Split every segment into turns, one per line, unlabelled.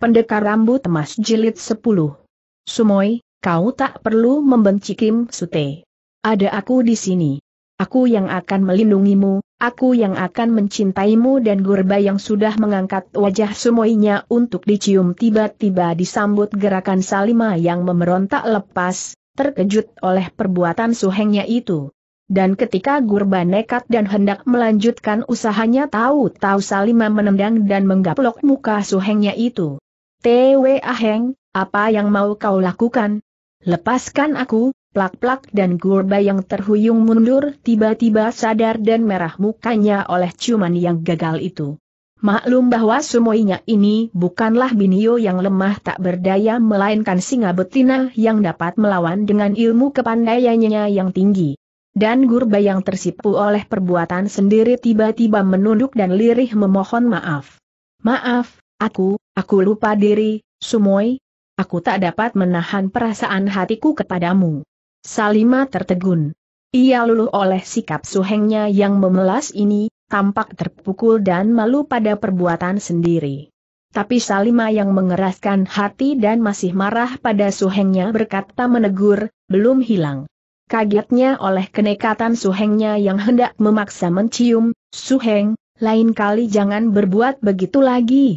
Pendekar Rambut Emas Jilid 10 Sumoy, kau tak perlu membenci Kim Sute. Ada aku di sini. Aku yang akan melindungimu, aku yang akan mencintaimu dan Gurba yang sudah mengangkat wajah Sumoinya untuk dicium tiba-tiba disambut gerakan Salima yang memerontak lepas, terkejut oleh perbuatan suhengnya itu. Dan ketika Gurba nekat dan hendak melanjutkan usahanya tahu-tahu Salima menendang dan menggaplok muka suhengnya itu. Twe Aheng, apa yang mau kau lakukan? Lepaskan aku, plak-plak dan gurba yang terhuyung mundur tiba-tiba sadar dan merah mukanya oleh cuman yang gagal itu. Maklum bahwa semuanya ini bukanlah binio yang lemah tak berdaya melainkan singa betina yang dapat melawan dengan ilmu kepandaiannya yang tinggi. Dan Gurba yang tersipu oleh perbuatan sendiri tiba-tiba menunduk dan lirih memohon maaf. Maaf, aku, Aku lupa diri, Sumoy. Aku tak dapat menahan perasaan hatiku kepadamu. Salima tertegun. Ia luluh oleh sikap suhengnya yang memelas ini, tampak terpukul dan malu pada perbuatan sendiri. Tapi Salima yang mengeraskan hati dan masih marah pada suhengnya berkata menegur, belum hilang. Kagetnya oleh kenekatan suhengnya yang hendak memaksa mencium, suheng, lain kali jangan berbuat begitu lagi.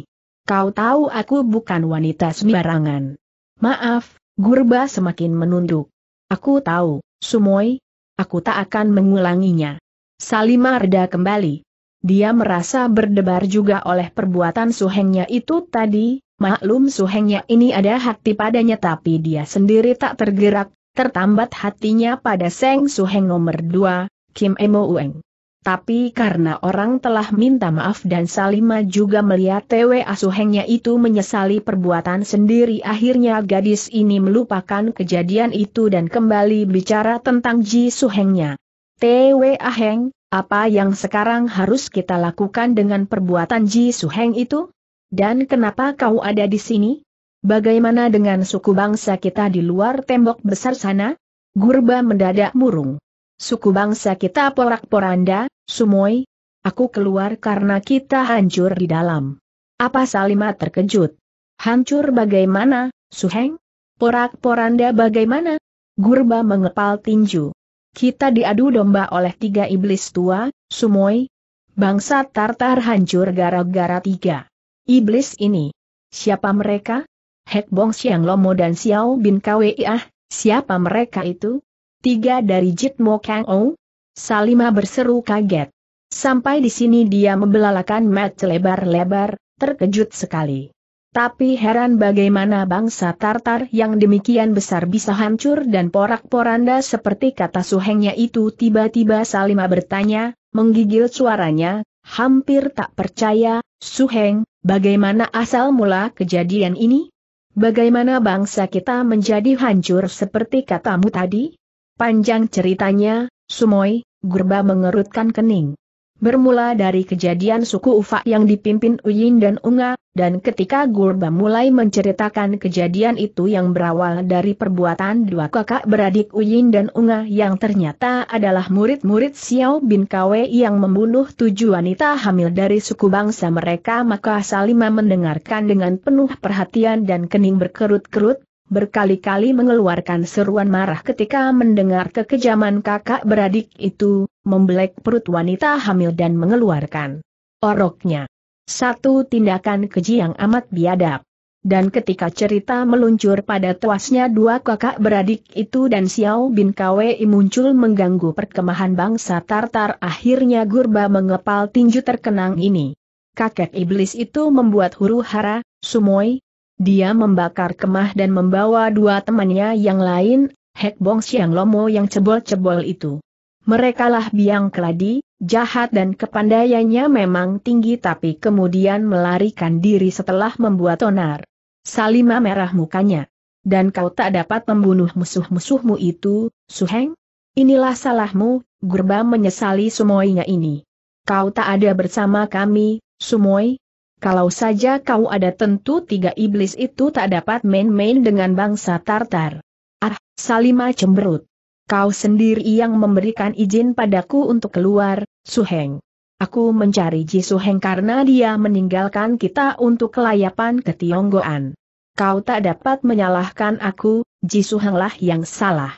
Kau tahu aku bukan wanita sembarangan. Maaf, Gurba semakin menunduk. Aku tahu, Sumoy. Aku tak akan mengulanginya. Salima reda kembali. Dia merasa berdebar juga oleh perbuatan suhengnya itu tadi, maklum suhengnya ini ada hati padanya tapi dia sendiri tak tergerak, tertambat hatinya pada Seng Suheng nomor 2, Kim Emo Ueng. Tapi karena orang telah minta maaf dan Salima juga melihat TW asuhengnya itu menyesali perbuatan sendiri akhirnya gadis ini melupakan kejadian itu dan kembali bicara tentang Ji Suhengnya. T.W. Aheng, apa yang sekarang harus kita lakukan dengan perbuatan Ji Suheng itu? Dan kenapa kau ada di sini? Bagaimana dengan suku bangsa kita di luar tembok besar sana? Gurba mendadak murung. Suku bangsa kita porak-poranda, Sumoi, aku keluar karena kita hancur di dalam. Apa Salima terkejut? Hancur bagaimana, Suheng? Porak-poranda bagaimana? Gurba mengepal tinju. Kita diadu domba oleh tiga iblis tua, Sumoi. Bangsa Tartar hancur gara-gara tiga. Iblis ini. Siapa mereka? Hek Bong Siang Lomo dan Xiao Bin ah. siapa mereka itu? Tiga dari Jit Mo Kang Ou, Salima berseru kaget. Sampai di sini dia membelalakan match lebar-lebar, terkejut sekali. Tapi heran bagaimana bangsa Tartar yang demikian besar bisa hancur dan porak-poranda seperti kata suhengnya itu tiba-tiba Salima bertanya, menggigil suaranya, hampir tak percaya, suheng, bagaimana asal mula kejadian ini? Bagaimana bangsa kita menjadi hancur seperti katamu tadi? Panjang ceritanya, Sumoi, Gurba mengerutkan kening. Bermula dari kejadian suku Ufa yang dipimpin Uyin dan Unga, dan ketika Gurba mulai menceritakan kejadian itu yang berawal dari perbuatan dua kakak beradik Uyin dan Unga yang ternyata adalah murid-murid Xiao Bin Kwe yang membunuh tujuh wanita hamil dari suku bangsa mereka maka Salima mendengarkan dengan penuh perhatian dan kening berkerut-kerut, berkali-kali mengeluarkan seruan marah ketika mendengar kekejaman kakak beradik itu, membelek perut wanita hamil dan mengeluarkan oroknya. Satu tindakan keji yang amat biadab. Dan ketika cerita meluncur pada tuasnya dua kakak beradik itu dan Xiao Bin Kwei muncul mengganggu perkemahan bangsa Tartar akhirnya Gurba mengepal tinju terkenang ini. Kakek iblis itu membuat huru hara, sumoi, dia membakar kemah dan membawa dua temannya yang lain, Hek Bong Siang Lomo yang cebol-cebol itu. Merekalah biang keladi, jahat dan kepandaiannya memang tinggi tapi kemudian melarikan diri setelah membuat onar. Salima merah mukanya. Dan kau tak dapat membunuh musuh-musuhmu itu, Suheng? Inilah salahmu, Gurba menyesali semuanya ini. Kau tak ada bersama kami, Sumoy, kalau saja kau ada tentu tiga iblis itu tak dapat main-main dengan bangsa Tartar. Ah, Salima cemberut. Kau sendiri yang memberikan izin padaku untuk keluar, Suheng. Aku mencari Ji Suheng karena dia meninggalkan kita untuk kelayapan ke Tionggoan. Kau tak dapat menyalahkan aku, Ji Suhenglah yang salah.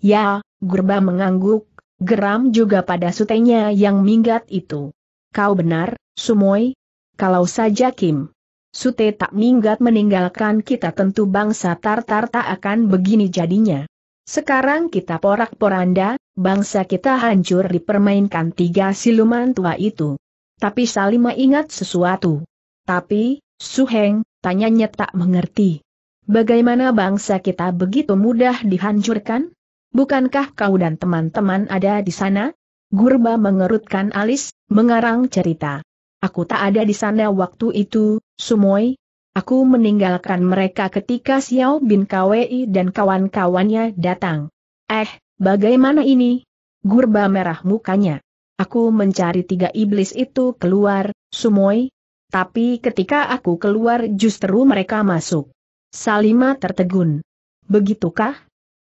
Ya, Gurba mengangguk, geram juga pada sutenya yang minggat itu. Kau benar, Sumoy, kalau saja Kim Sute tak minggat meninggalkan kita tentu bangsa Tartar tak akan begini jadinya. Sekarang kita porak-poranda, bangsa kita hancur dipermainkan tiga siluman tua itu. Tapi Salima ingat sesuatu. Tapi, Suheng, tanyanya tak mengerti. Bagaimana bangsa kita begitu mudah dihancurkan? Bukankah kau dan teman-teman ada di sana? Gurba mengerutkan alis, mengarang cerita. Aku tak ada di sana waktu itu, Sumoy. Aku meninggalkan mereka ketika Xiao Bin Kwei dan kawan-kawannya datang. Eh, bagaimana ini? Gurba merah mukanya. Aku mencari tiga iblis itu keluar, Sumoy. Tapi ketika aku keluar justru mereka masuk. Salima tertegun. Begitukah?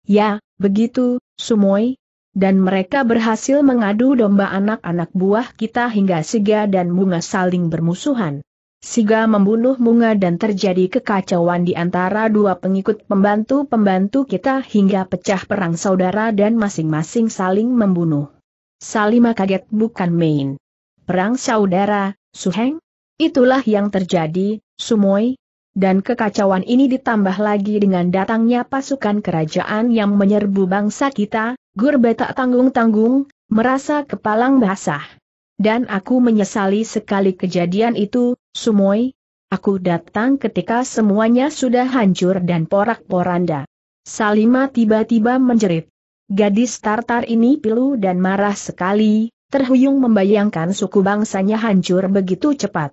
Ya, begitu, Sumoy. Dan mereka berhasil mengadu domba anak-anak buah kita hingga Siga dan Bunga saling bermusuhan. Siga membunuh Bunga dan terjadi kekacauan di antara dua pengikut pembantu-pembantu kita hingga pecah perang saudara dan masing-masing saling membunuh. Salima kaget bukan main. Perang saudara, Suheng? Itulah yang terjadi, Sumoy, dan kekacauan ini ditambah lagi dengan datangnya pasukan kerajaan yang menyerbu bangsa kita, Gurbe tak tanggung-tanggung, merasa kepalang basah. Dan aku menyesali sekali kejadian itu, Sumoy. Aku datang ketika semuanya sudah hancur dan porak-poranda. Salima tiba-tiba menjerit. Gadis Tartar ini pilu dan marah sekali, terhuyung membayangkan suku bangsanya hancur begitu cepat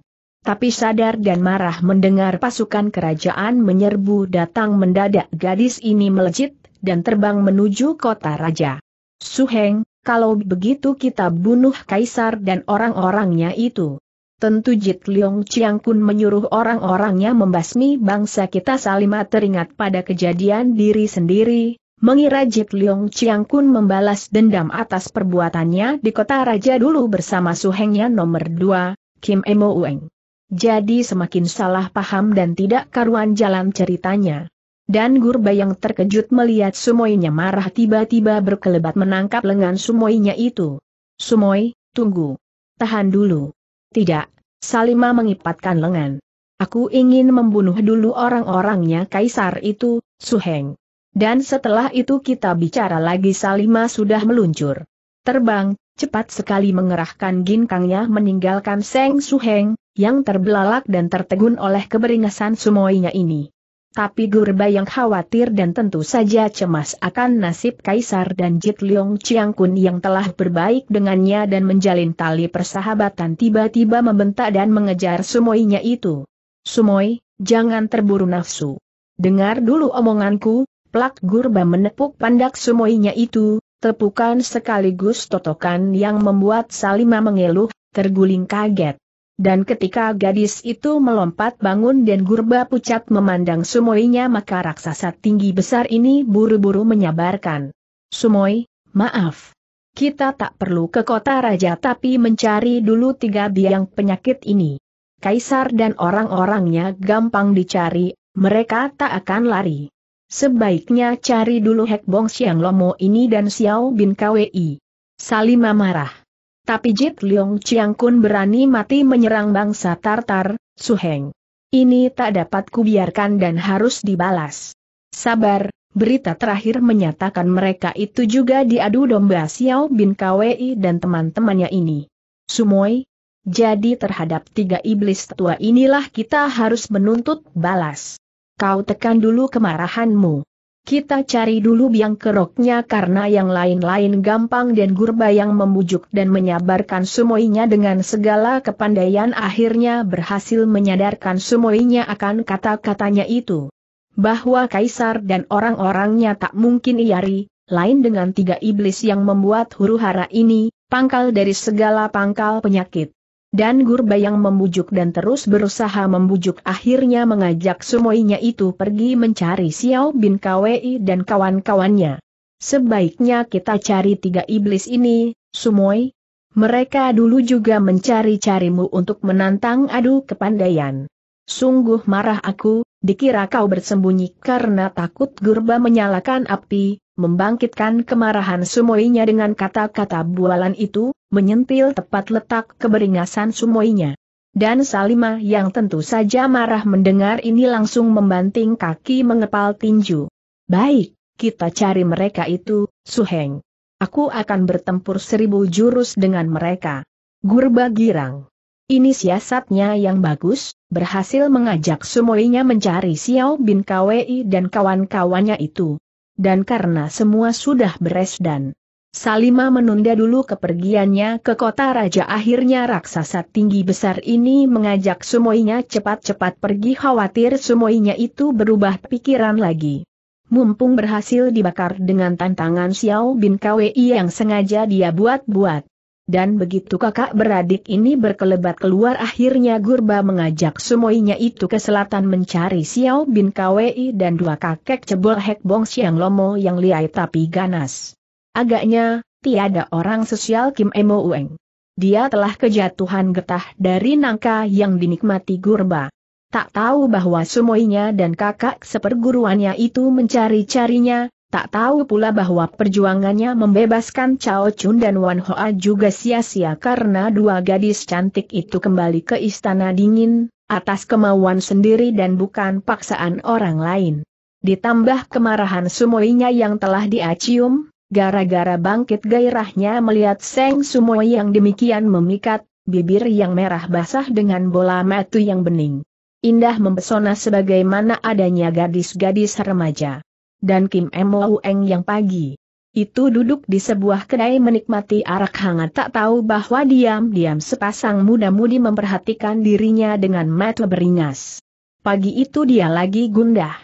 tapi sadar dan marah mendengar pasukan kerajaan menyerbu datang mendadak gadis ini melejit, dan terbang menuju kota raja. Suheng, kalau begitu kita bunuh kaisar dan orang-orangnya itu. Tentu Jit Liong Chiang Kun menyuruh orang-orangnya membasmi bangsa kita Salima teringat pada kejadian diri sendiri, mengira Jit Liong Chiang Kun membalas dendam atas perbuatannya di kota raja dulu bersama suhengnya nomor 2, Kim Emo Ueng. Jadi semakin salah paham dan tidak karuan jalan ceritanya. Dan Gurba yang terkejut melihat Sumoynya marah tiba-tiba berkelebat menangkap lengan Sumoynya itu. Sumoy, tunggu. Tahan dulu. Tidak, Salima mengipatkan lengan. Aku ingin membunuh dulu orang-orangnya kaisar itu, Suheng. Dan setelah itu kita bicara lagi Salima sudah meluncur. Terbang, cepat sekali mengerahkan ginkangnya meninggalkan Seng Suheng, yang terbelalak dan tertegun oleh keberingasan semuanya ini. Tapi Gurba yang khawatir dan tentu saja cemas akan nasib Kaisar dan Jit Leong Chiang Kun yang telah berbaik dengannya dan menjalin tali persahabatan tiba-tiba membentak dan mengejar Sumoinya itu. Sumoi, jangan terburu nafsu. Dengar dulu omonganku, plak Gurba menepuk pandak Sumoinya itu, tepukan sekaligus totokan yang membuat Salima mengeluh, terguling kaget. Dan ketika gadis itu melompat bangun dan gurba pucat memandang Sumoinya maka raksasa tinggi besar ini buru-buru menyabarkan. Sumoi, maaf. Kita tak perlu ke kota raja tapi mencari dulu tiga biang penyakit ini. Kaisar dan orang-orangnya gampang dicari, mereka tak akan lari. Sebaiknya cari dulu Hek Bong Siang Lomo ini dan Xiao Bin Kwi. Salima marah. Tapi Jit Leong Chiang Kun berani mati menyerang bangsa Tartar, Suheng. Ini tak dapat kubiarkan dan harus dibalas. Sabar, berita terakhir menyatakan mereka itu juga diadu domba Xiao Bin Kwei dan teman-temannya ini. Sumoy, jadi terhadap tiga iblis tua inilah kita harus menuntut balas. Kau tekan dulu kemarahanmu. Kita cari dulu biang keroknya karena yang lain-lain gampang dan gurba yang membujuk dan menyabarkan sumoinya dengan segala kepandaian akhirnya berhasil menyadarkan sumoinya akan kata-katanya itu. Bahwa kaisar dan orang-orangnya tak mungkin iari, lain dengan tiga iblis yang membuat huru hara ini, pangkal dari segala pangkal penyakit. Dan Gurbayang membujuk dan terus berusaha membujuk akhirnya mengajak semuanya itu pergi mencari Xiao Bin Kwei dan kawan-kawannya. Sebaiknya kita cari tiga iblis ini, Sumoy. Mereka dulu juga mencari-carimu untuk menantang adu kepandaian. Sungguh marah aku, dikira kau bersembunyi karena takut Gurba menyalakan api, membangkitkan kemarahan sumoinya dengan kata-kata bualan itu, menyentil tepat letak keberingasan sumoinya. Dan Salima yang tentu saja marah mendengar ini langsung membanting kaki mengepal tinju. Baik, kita cari mereka itu, Suheng. Aku akan bertempur seribu jurus dengan mereka. Gurba girang. Ini siasatnya yang bagus, berhasil mengajak semuanya mencari Xiao Bin Kwei dan kawan-kawannya itu dan karena semua sudah beres dan Salima menunda dulu kepergiannya ke kota raja akhirnya raksasa tinggi besar ini mengajak semuanya cepat-cepat pergi khawatir semuanya itu berubah pikiran lagi. Mumpung berhasil dibakar dengan tantangan Xiao Bin Kwei yang sengaja dia buat-buat. Dan begitu kakak beradik ini berkelebat keluar akhirnya Gurba mengajak semuanya itu ke selatan mencari Xiao Bin Kwei dan dua kakek cebol Hek Bong Siang Lomo yang liai tapi ganas. Agaknya, tiada orang sosial Kim Emo Ueng. Dia telah kejatuhan getah dari nangka yang dinikmati Gurba. Tak tahu bahwa semuanya dan kakak seperguruannya itu mencari-carinya, tak tahu pula bahwa perjuangannya membebaskan Cao Chun dan Wan Hoa juga sia-sia karena dua gadis cantik itu kembali ke istana dingin, atas kemauan sendiri dan bukan paksaan orang lain. Ditambah kemarahan sumoinya yang telah diacium, gara-gara bangkit gairahnya melihat Seng Sumoi yang demikian memikat, bibir yang merah basah dengan bola matu yang bening. Indah mempesona sebagaimana adanya gadis-gadis remaja dan Kim Mo Eng yang pagi. Itu duduk di sebuah kedai menikmati arak hangat tak tahu bahwa diam-diam sepasang muda-mudi memperhatikan dirinya dengan mata beringas. Pagi itu dia lagi gundah.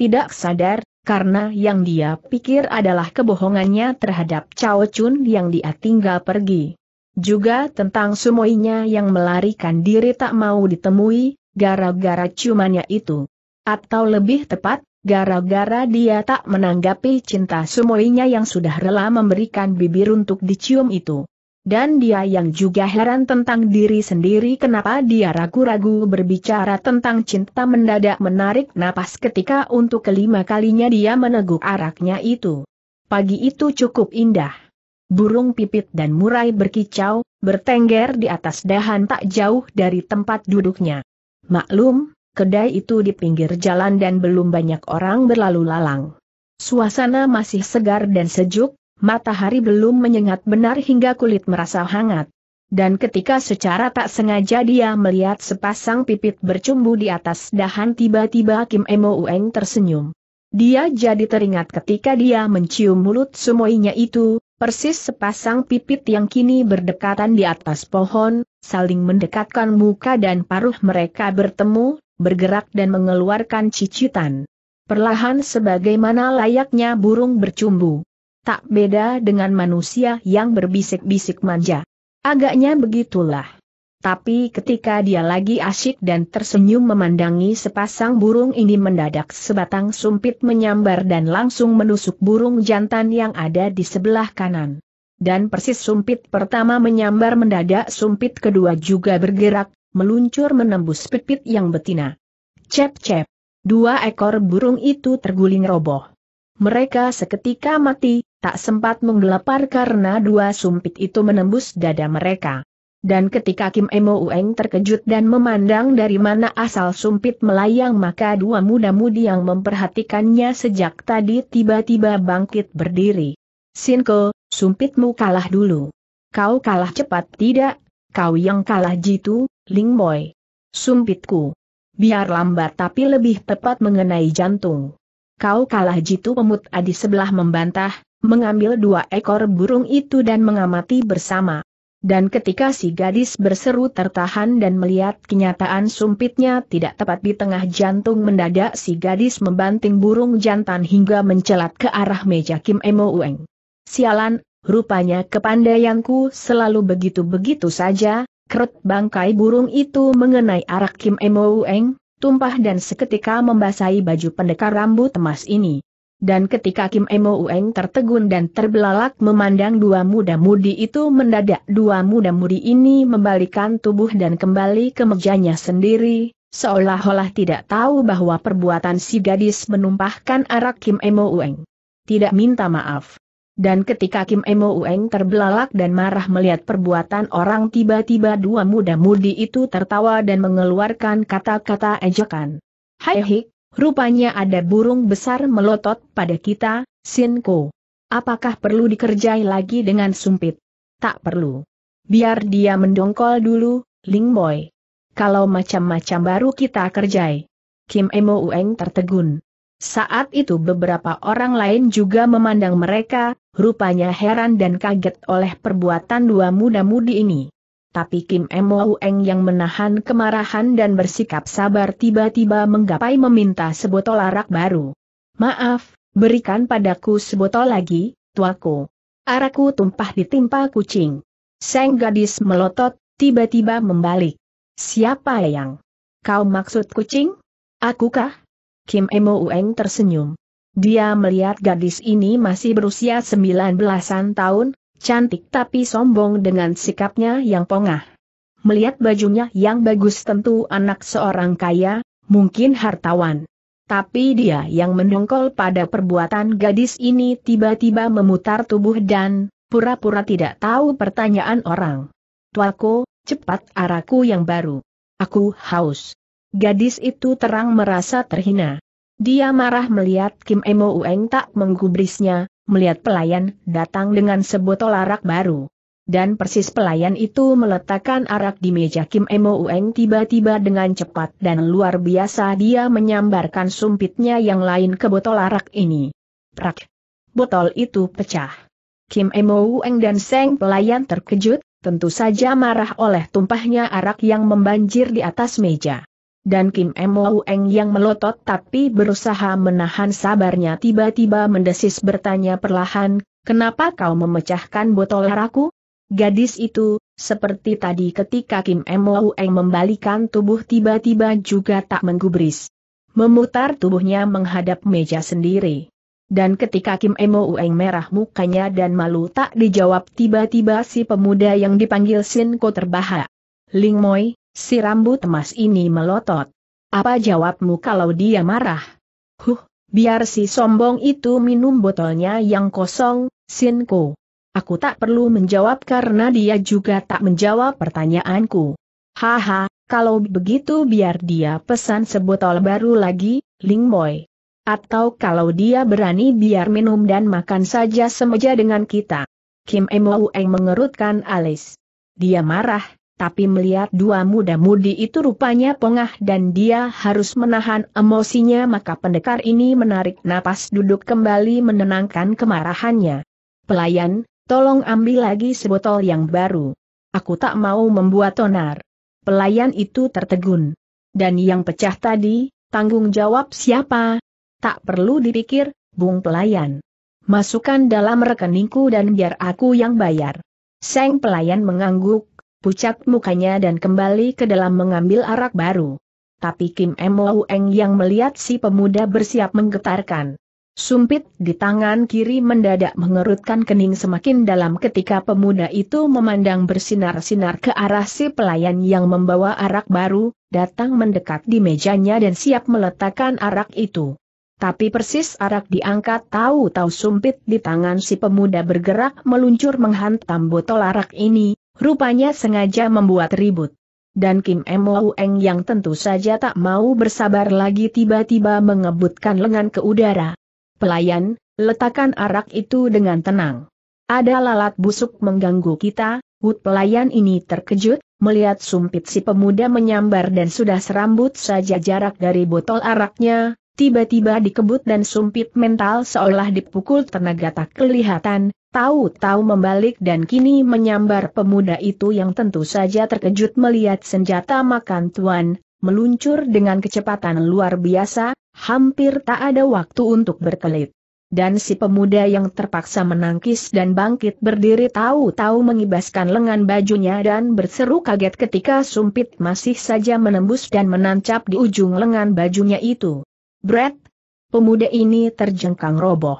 Tidak sadar, karena yang dia pikir adalah kebohongannya terhadap Chao Chun yang dia tinggal pergi. Juga tentang sumoinya yang melarikan diri tak mau ditemui, gara-gara ciumannya itu. Atau lebih tepat, gara-gara dia tak menanggapi cinta semuanya yang sudah rela memberikan bibir untuk dicium itu. Dan dia yang juga heran tentang diri sendiri kenapa dia ragu-ragu berbicara tentang cinta mendadak menarik napas ketika untuk kelima kalinya dia meneguk araknya itu. Pagi itu cukup indah. Burung pipit dan murai berkicau, bertengger di atas dahan tak jauh dari tempat duduknya. Maklum, kedai itu di pinggir jalan dan belum banyak orang berlalu lalang. Suasana masih segar dan sejuk, matahari belum menyengat benar hingga kulit merasa hangat. Dan ketika secara tak sengaja dia melihat sepasang pipit bercumbu di atas dahan tiba-tiba Kim Emo Ueng tersenyum. Dia jadi teringat ketika dia mencium mulut semuanya itu, persis sepasang pipit yang kini berdekatan di atas pohon, saling mendekatkan muka dan paruh mereka bertemu, bergerak dan mengeluarkan cicitan. Perlahan sebagaimana layaknya burung bercumbu. Tak beda dengan manusia yang berbisik-bisik manja. Agaknya begitulah. Tapi ketika dia lagi asyik dan tersenyum memandangi sepasang burung ini mendadak sebatang sumpit menyambar dan langsung menusuk burung jantan yang ada di sebelah kanan. Dan persis sumpit pertama menyambar mendadak sumpit kedua juga bergerak, meluncur menembus pipit yang betina. Cep-cep. Dua ekor burung itu terguling roboh. Mereka seketika mati, tak sempat menggelapar karena dua sumpit itu menembus dada mereka. Dan ketika Kim Emo Ueng terkejut dan memandang dari mana asal sumpit melayang maka dua muda-mudi yang memperhatikannya sejak tadi tiba-tiba bangkit berdiri. Sinko, sumpitmu kalah dulu. Kau kalah cepat tidak? Kau yang kalah jitu, Ling Boy. Sumpitku. Biar lambat tapi lebih tepat mengenai jantung. Kau kalah jitu pemut adi sebelah membantah, mengambil dua ekor burung itu dan mengamati bersama. Dan ketika si gadis berseru tertahan dan melihat kenyataan sumpitnya tidak tepat di tengah jantung mendadak si gadis membanting burung jantan hingga mencelat ke arah meja Kim Emo Ueng. Sialan, rupanya kepandaianku selalu begitu-begitu saja, Kerut bangkai burung itu mengenai arak Kim Emoueng, tumpah dan seketika membasahi baju pendekar rambut emas ini. Dan ketika Kim Emoueng tertegun dan terbelalak memandang dua muda-mudi itu mendadak dua muda-mudi ini membalikan tubuh dan kembali ke mejanya sendiri, seolah-olah tidak tahu bahwa perbuatan si gadis menumpahkan arak Kim Emoueng. Tidak minta maaf. Dan ketika Kim Emo Ueng terbelalak dan marah melihat perbuatan orang tiba-tiba dua muda-mudi itu tertawa dan mengeluarkan kata-kata ejekan. Hai hik, rupanya ada burung besar melotot pada kita, Ko. Apakah perlu dikerjai lagi dengan sumpit? Tak perlu. Biar dia mendongkol dulu, Ling Boy. Kalau macam-macam baru kita kerjai. Kim Emo Ueng tertegun. Saat itu beberapa orang lain juga memandang mereka, rupanya heran dan kaget oleh perbuatan dua muda-mudi ini. Tapi Kim Mo Eng yang menahan kemarahan dan bersikap sabar tiba-tiba menggapai meminta sebotol arak baru. Maaf, berikan padaku sebotol lagi, tuaku. Araku tumpah ditimpa kucing. Seng gadis melotot, tiba-tiba membalik. Siapa yang? Kau maksud kucing? Akukah? Kim Mo Eng tersenyum. Dia melihat gadis ini masih berusia 19-an tahun, cantik tapi sombong dengan sikapnya yang pongah. Melihat bajunya yang bagus tentu anak seorang kaya, mungkin hartawan. Tapi dia yang mendongkol pada perbuatan gadis ini tiba-tiba memutar tubuh dan pura-pura tidak tahu pertanyaan orang. Tuaku, cepat araku yang baru. Aku haus. Gadis itu terang merasa terhina. Dia marah melihat Kim Emo Ueng tak menggubrisnya, melihat pelayan datang dengan sebotol arak baru. Dan persis pelayan itu meletakkan arak di meja Kim Emo Ueng tiba-tiba dengan cepat dan luar biasa dia menyambarkan sumpitnya yang lain ke botol arak ini. Prak! Botol itu pecah. Kim Emo Ueng dan Seng pelayan terkejut, tentu saja marah oleh tumpahnya arak yang membanjir di atas meja dan Kim Emo Eng yang melotot tapi berusaha menahan sabarnya tiba-tiba mendesis bertanya perlahan, kenapa kau memecahkan botol raku? Gadis itu, seperti tadi ketika Kim Emo Eng membalikan tubuh tiba-tiba juga tak menggubris. Memutar tubuhnya menghadap meja sendiri. Dan ketika Kim Emo Ueng merah mukanya dan malu tak dijawab tiba-tiba si pemuda yang dipanggil Sin terbahak. Ling Moi, Si rambut emas ini melotot. Apa jawabmu kalau dia marah? Huh, biar si sombong itu minum botolnya yang kosong, Sinko. Aku tak perlu menjawab karena dia juga tak menjawab pertanyaanku. Haha, kalau begitu biar dia pesan sebotol baru lagi, Ling Boy. Atau kalau dia berani biar minum dan makan saja semeja dengan kita. Kim Emoeng mengerutkan alis. Dia marah, tapi melihat dua muda-mudi itu rupanya pongah dan dia harus menahan emosinya maka pendekar ini menarik napas duduk kembali menenangkan kemarahannya. Pelayan, tolong ambil lagi sebotol yang baru. Aku tak mau membuat tonar. Pelayan itu tertegun. Dan yang pecah tadi, tanggung jawab siapa? Tak perlu dipikir, bung pelayan. Masukkan dalam rekeningku dan biar aku yang bayar. Seng pelayan mengangguk, pucat mukanya dan kembali ke dalam mengambil arak baru. Tapi Kim Mo Eng yang melihat si pemuda bersiap menggetarkan. Sumpit di tangan kiri mendadak mengerutkan kening semakin dalam ketika pemuda itu memandang bersinar-sinar ke arah si pelayan yang membawa arak baru, datang mendekat di mejanya dan siap meletakkan arak itu. Tapi persis arak diangkat tahu-tahu sumpit di tangan si pemuda bergerak meluncur menghantam botol arak ini, Rupanya sengaja membuat ribut. Dan Kim Mou Eng yang tentu saja tak mau bersabar lagi tiba-tiba mengebutkan lengan ke udara. Pelayan, letakkan arak itu dengan tenang. Ada lalat busuk mengganggu kita, Wut pelayan ini terkejut, melihat sumpit si pemuda menyambar dan sudah serambut saja jarak dari botol araknya, tiba-tiba dikebut dan sumpit mental seolah dipukul tenaga tak kelihatan, tahu-tahu membalik dan kini menyambar pemuda itu yang tentu saja terkejut melihat senjata makan tuan, meluncur dengan kecepatan luar biasa, hampir tak ada waktu untuk berkelit. Dan si pemuda yang terpaksa menangkis dan bangkit berdiri tahu-tahu mengibaskan lengan bajunya dan berseru kaget ketika sumpit masih saja menembus dan menancap di ujung lengan bajunya itu. Brett! Pemuda ini terjengkang roboh.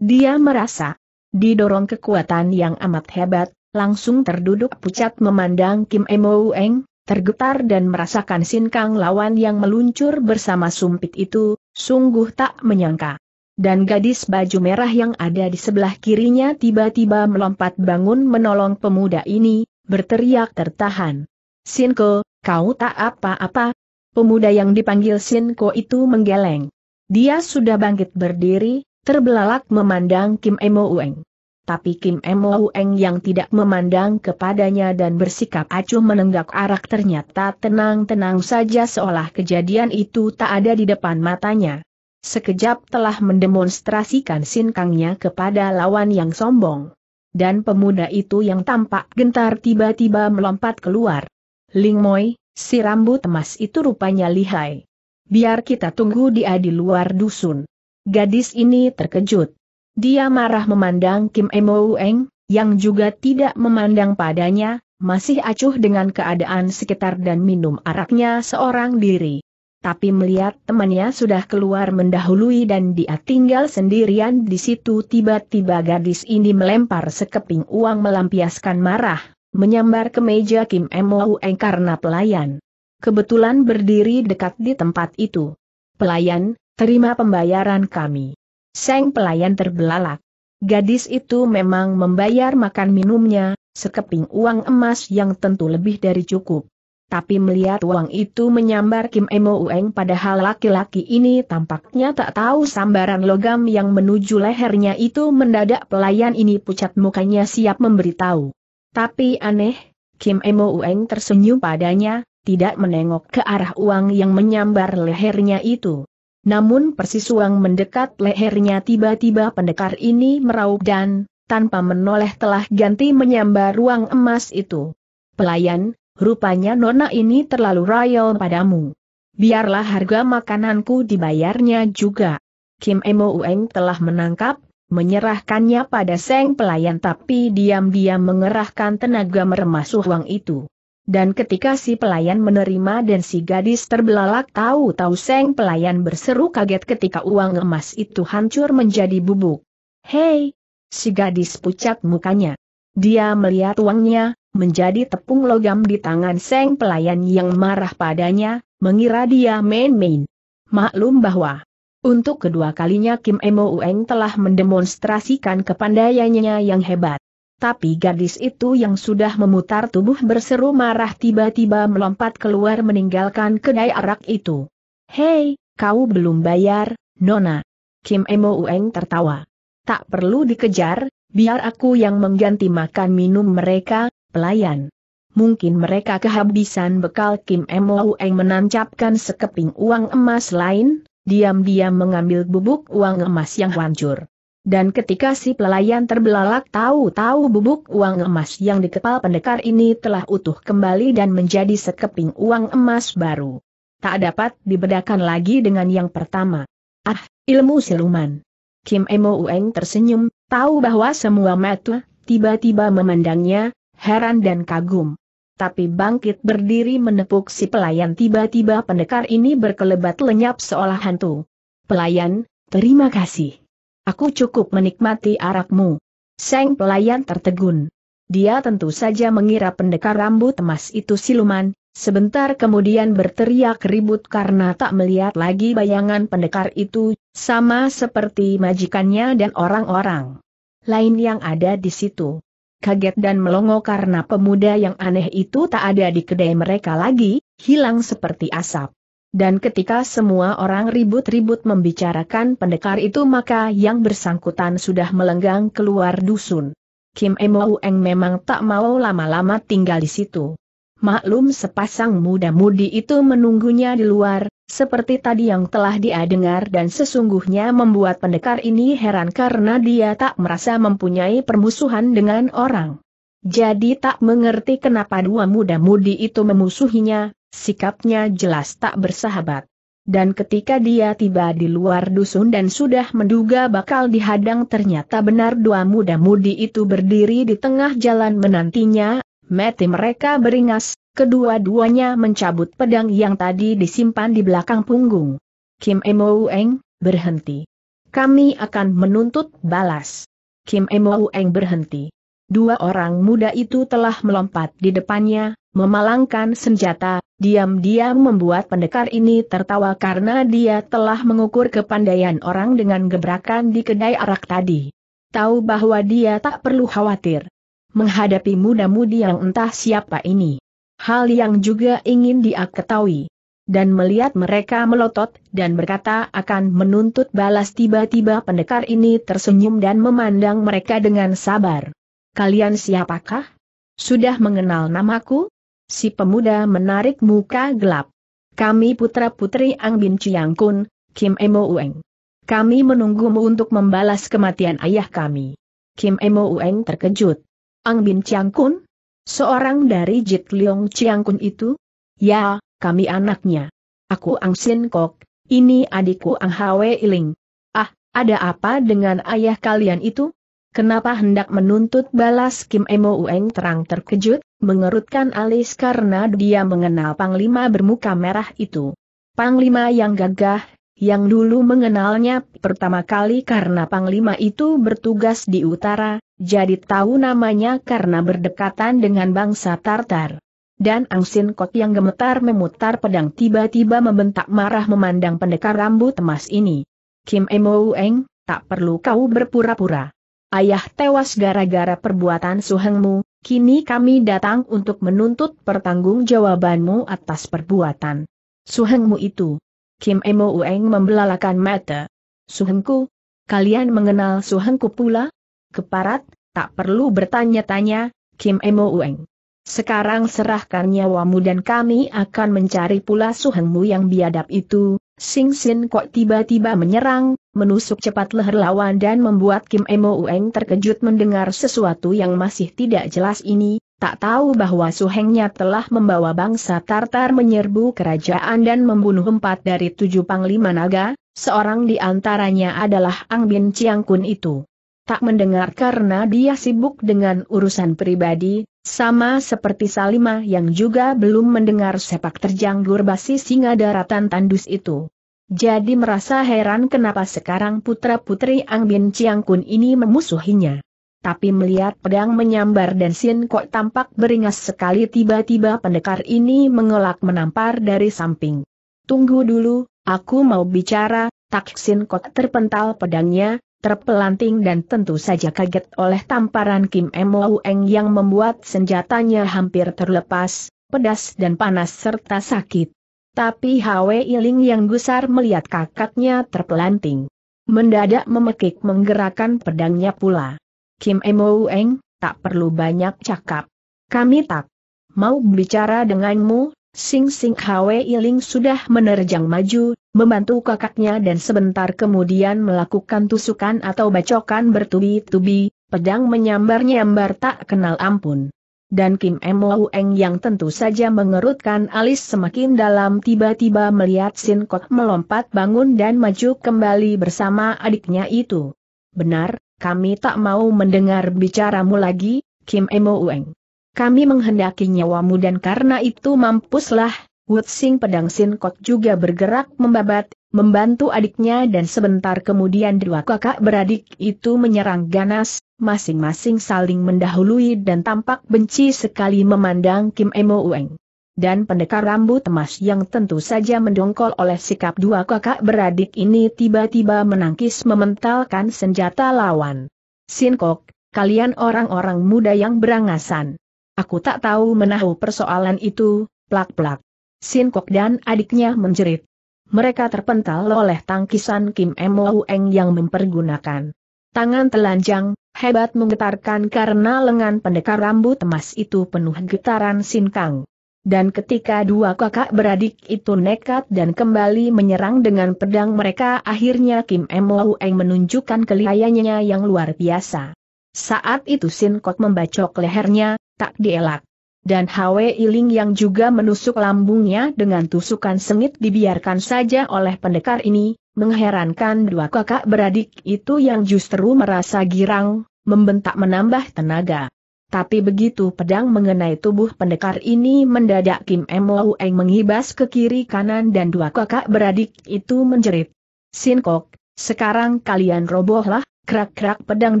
Dia merasa Didorong kekuatan yang amat hebat, langsung terduduk pucat memandang Kim Emo Eng, tergetar dan merasakan Sin lawan yang meluncur bersama sumpit itu, sungguh tak menyangka. Dan gadis baju merah yang ada di sebelah kirinya tiba-tiba melompat bangun menolong pemuda ini, berteriak tertahan. Sinko, kau tak apa-apa? Pemuda yang dipanggil Sinko itu menggeleng. Dia sudah bangkit berdiri, terbelalak memandang Kim Emo Ueng. Tapi Kim Emo Ueng yang tidak memandang kepadanya dan bersikap acuh menenggak arak ternyata tenang-tenang saja seolah kejadian itu tak ada di depan matanya. Sekejap telah mendemonstrasikan sinkangnya kepada lawan yang sombong. Dan pemuda itu yang tampak gentar tiba-tiba melompat keluar. Ling Moi, si rambut emas itu rupanya lihai. Biar kita tunggu dia di luar dusun. Gadis ini terkejut. Dia marah memandang Kim Emo Eng, yang juga tidak memandang padanya, masih acuh dengan keadaan sekitar dan minum araknya seorang diri. Tapi melihat temannya sudah keluar mendahului dan dia tinggal sendirian di situ tiba-tiba gadis ini melempar sekeping uang melampiaskan marah, menyambar ke meja Kim Emo Eng karena pelayan. Kebetulan berdiri dekat di tempat itu. Pelayan, Terima pembayaran kami. Seng pelayan terbelalak. Gadis itu memang membayar makan minumnya, sekeping uang emas yang tentu lebih dari cukup. Tapi melihat uang itu menyambar Kim Emo Ueng padahal laki-laki ini tampaknya tak tahu sambaran logam yang menuju lehernya itu mendadak pelayan ini pucat mukanya siap memberitahu. Tapi aneh, Kim Emo Ueng tersenyum padanya, tidak menengok ke arah uang yang menyambar lehernya itu. Namun persis uang mendekat lehernya tiba-tiba pendekar ini meraup dan, tanpa menoleh telah ganti menyambar ruang emas itu. Pelayan, rupanya nona ini terlalu royal padamu. Biarlah harga makananku dibayarnya juga. Kim Emo Ueng telah menangkap, menyerahkannya pada seng pelayan tapi diam-diam mengerahkan tenaga meremas uang itu. Dan ketika si pelayan menerima dan si gadis terbelalak tahu-tahu seng pelayan berseru kaget ketika uang emas itu hancur menjadi bubuk. Hei! Si gadis pucat mukanya. Dia melihat uangnya, menjadi tepung logam di tangan seng pelayan yang marah padanya, mengira dia main-main. Maklum bahwa untuk kedua kalinya Kim Emo Ueng telah mendemonstrasikan kepandaiannya yang hebat. Tapi gadis itu yang sudah memutar tubuh berseru marah tiba-tiba melompat keluar meninggalkan kedai arak itu. Hei, kau belum bayar, Nona. Kim Emo Ueng tertawa. Tak perlu dikejar, biar aku yang mengganti makan minum mereka, pelayan. Mungkin mereka kehabisan bekal Kim Emo Ueng menancapkan sekeping uang emas lain, diam-diam mengambil bubuk uang emas yang hancur. Dan ketika si pelayan terbelalak tahu-tahu bubuk uang emas yang dikepal pendekar ini telah utuh kembali dan menjadi sekeping uang emas baru. Tak dapat dibedakan lagi dengan yang pertama. Ah, ilmu siluman. Kim Emo Ueng tersenyum, tahu bahwa semua mata tiba-tiba memandangnya, heran dan kagum. Tapi bangkit berdiri menepuk si pelayan tiba-tiba pendekar ini berkelebat lenyap seolah hantu. Pelayan, terima kasih. Aku cukup menikmati arakmu. Seng pelayan tertegun. Dia tentu saja mengira pendekar rambut emas itu siluman, sebentar kemudian berteriak ribut karena tak melihat lagi bayangan pendekar itu, sama seperti majikannya dan orang-orang lain yang ada di situ. Kaget dan melongo karena pemuda yang aneh itu tak ada di kedai mereka lagi, hilang seperti asap. Dan ketika semua orang ribut-ribut membicarakan pendekar itu maka yang bersangkutan sudah melenggang keluar dusun. Kim Emo Eng memang tak mau lama-lama tinggal di situ. Maklum sepasang muda-mudi itu menunggunya di luar, seperti tadi yang telah dia dengar dan sesungguhnya membuat pendekar ini heran karena dia tak merasa mempunyai permusuhan dengan orang. Jadi tak mengerti kenapa dua muda-mudi itu memusuhinya, sikapnya jelas tak bersahabat. Dan ketika dia tiba di luar dusun dan sudah menduga bakal dihadang ternyata benar dua muda-mudi itu berdiri di tengah jalan menantinya, mati mereka beringas, kedua-duanya mencabut pedang yang tadi disimpan di belakang punggung. Kim Emo Eng, berhenti. Kami akan menuntut balas. Kim Emo Eng berhenti. Dua orang muda itu telah melompat di depannya, memalangkan senjata, diam-diam membuat pendekar ini tertawa karena dia telah mengukur kepandaian orang dengan gebrakan di kedai arak tadi. Tahu bahwa dia tak perlu khawatir menghadapi muda-mudi yang entah siapa ini. Hal yang juga ingin dia ketahui. Dan melihat mereka melotot dan berkata akan menuntut balas tiba-tiba pendekar ini tersenyum dan memandang mereka dengan sabar. Kalian siapakah? Sudah mengenal namaku? Si pemuda menarik muka gelap. Kami putra-putri Ang Bin Chiang Kun, Kim Emo Ueng. Kami menunggumu untuk membalas kematian ayah kami. Kim Emo Ueng terkejut. Ang Bin Chiang Kun? Seorang dari Jit Leong Chiang Kun itu? Ya, kami anaknya. Aku Ang Sin Kok, ini adikku Ang Hwe Iling. Ah, ada apa dengan ayah kalian itu? Kenapa hendak menuntut balas Kim Emo Ueng terang terkejut, mengerutkan alis karena dia mengenal Panglima bermuka merah itu. Panglima yang gagah, yang dulu mengenalnya pertama kali karena Panglima itu bertugas di utara, jadi tahu namanya karena berdekatan dengan bangsa Tartar. Dan Angsin Kot yang gemetar memutar pedang tiba-tiba membentak marah memandang pendekar rambut emas ini. Kim Emo Ueng, tak perlu kau berpura-pura ayah tewas gara-gara perbuatan suhengmu, kini kami datang untuk menuntut pertanggungjawabanmu atas perbuatan suhengmu itu. Kim Emo Ueng membelalakan mata. Suhengku? Kalian mengenal suhengku pula? Keparat, tak perlu bertanya-tanya, Kim Emo Ueng. Sekarang serahkan nyawamu dan kami akan mencari pula suhengmu yang biadab itu, Sing Sin kok tiba-tiba menyerang, menusuk cepat leher lawan dan membuat Kim Emo Ueng terkejut mendengar sesuatu yang masih tidak jelas ini, tak tahu bahwa suhengnya telah membawa bangsa Tartar menyerbu kerajaan dan membunuh empat dari tujuh panglima naga, seorang di antaranya adalah Ang Bin Chiang Kun itu. Tak mendengar karena dia sibuk dengan urusan pribadi, sama seperti Salima yang juga belum mendengar sepak terjang gurbasi singa daratan tandus itu. Jadi merasa heran kenapa sekarang putra-putri Ang Bin Chiang Kun ini memusuhinya. Tapi melihat pedang menyambar dan Sin Kok tampak beringas sekali tiba-tiba pendekar ini mengelak menampar dari samping. Tunggu dulu, aku mau bicara, Tak sin kok terpental pedangnya, terpelanting dan tentu saja kaget oleh tamparan Kim M. Eng yang membuat senjatanya hampir terlepas, pedas dan panas serta sakit. Tapi Hwe Iling yang gusar melihat kakaknya terpelanting. Mendadak memekik menggerakkan pedangnya pula. Kim Emo Eng, tak perlu banyak cakap. Kami tak mau bicara denganmu, Sing Sing Hwe Iling sudah menerjang maju, membantu kakaknya dan sebentar kemudian melakukan tusukan atau bacokan bertubi-tubi, pedang menyambar-nyambar tak kenal ampun dan Kim Mo Eng yang tentu saja mengerutkan alis semakin dalam tiba-tiba melihat Sin Kok melompat bangun dan maju kembali bersama adiknya itu. Benar, kami tak mau mendengar bicaramu lagi, Kim Mo Eng. Kami menghendaki nyawamu dan karena itu mampuslah, Wutsing pedang Sin Kok juga bergerak membabat, membantu adiknya dan sebentar kemudian dua kakak beradik itu menyerang ganas, masing-masing saling mendahului dan tampak benci sekali memandang Kim Emo Ueng. Dan pendekar rambut emas yang tentu saja mendongkol oleh sikap dua kakak beradik ini tiba-tiba menangkis mementalkan senjata lawan. Sinkok, kalian orang-orang muda yang berangasan. Aku tak tahu menahu persoalan itu, plak-plak. Sinkok dan adiknya menjerit mereka terpental oleh tangkisan Kim M. Eng yang mempergunakan tangan telanjang, hebat menggetarkan karena lengan pendekar rambut emas itu penuh getaran sinkang. Dan ketika dua kakak beradik itu nekat dan kembali menyerang dengan pedang mereka akhirnya Kim M. Eng menunjukkan kelihayanya yang luar biasa. Saat itu Sin Kok membacok lehernya, tak dielak dan Hwe Iling yang juga menusuk lambungnya dengan tusukan sengit dibiarkan saja oleh pendekar ini, mengherankan dua kakak beradik itu yang justru merasa girang, membentak menambah tenaga. Tapi begitu pedang mengenai tubuh pendekar ini mendadak Kim Mou Eng menghibas ke kiri kanan dan dua kakak beradik itu menjerit. Sin Kok, sekarang kalian robohlah, krak-krak pedang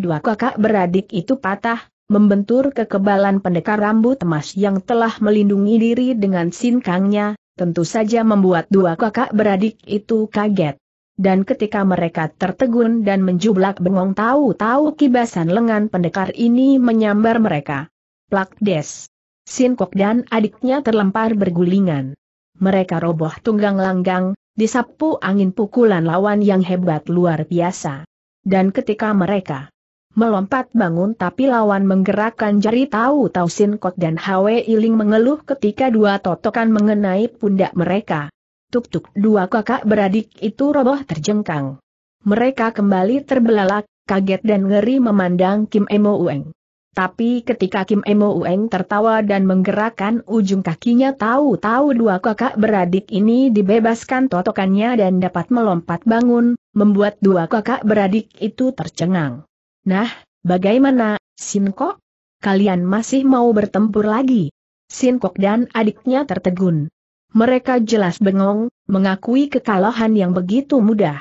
dua kakak beradik itu patah, Membentur kekebalan pendekar rambut emas yang telah melindungi diri dengan sinkangnya, tentu saja membuat dua kakak beradik itu kaget. Dan ketika mereka tertegun dan menjublak bengong tahu-tahu kibasan lengan pendekar ini menyambar mereka. Plak des. Sinkok dan adiknya terlempar bergulingan. Mereka roboh tunggang langgang, disapu angin pukulan lawan yang hebat luar biasa. Dan ketika mereka melompat bangun tapi lawan menggerakkan jari tahu-tahu Sin Kot dan Hwe Iling mengeluh ketika dua totokan mengenai pundak mereka. Tuk-tuk dua kakak beradik itu roboh terjengkang. Mereka kembali terbelalak, kaget dan ngeri memandang Kim Emo Ueng. Tapi ketika Kim Emo Ueng tertawa dan menggerakkan ujung kakinya tahu-tahu dua kakak beradik ini dibebaskan totokannya dan dapat melompat bangun, membuat dua kakak beradik itu tercengang. Nah, bagaimana, Sinkok? Kalian masih mau bertempur lagi? Sinkok dan adiknya tertegun. Mereka jelas bengong, mengakui kekalahan yang begitu mudah.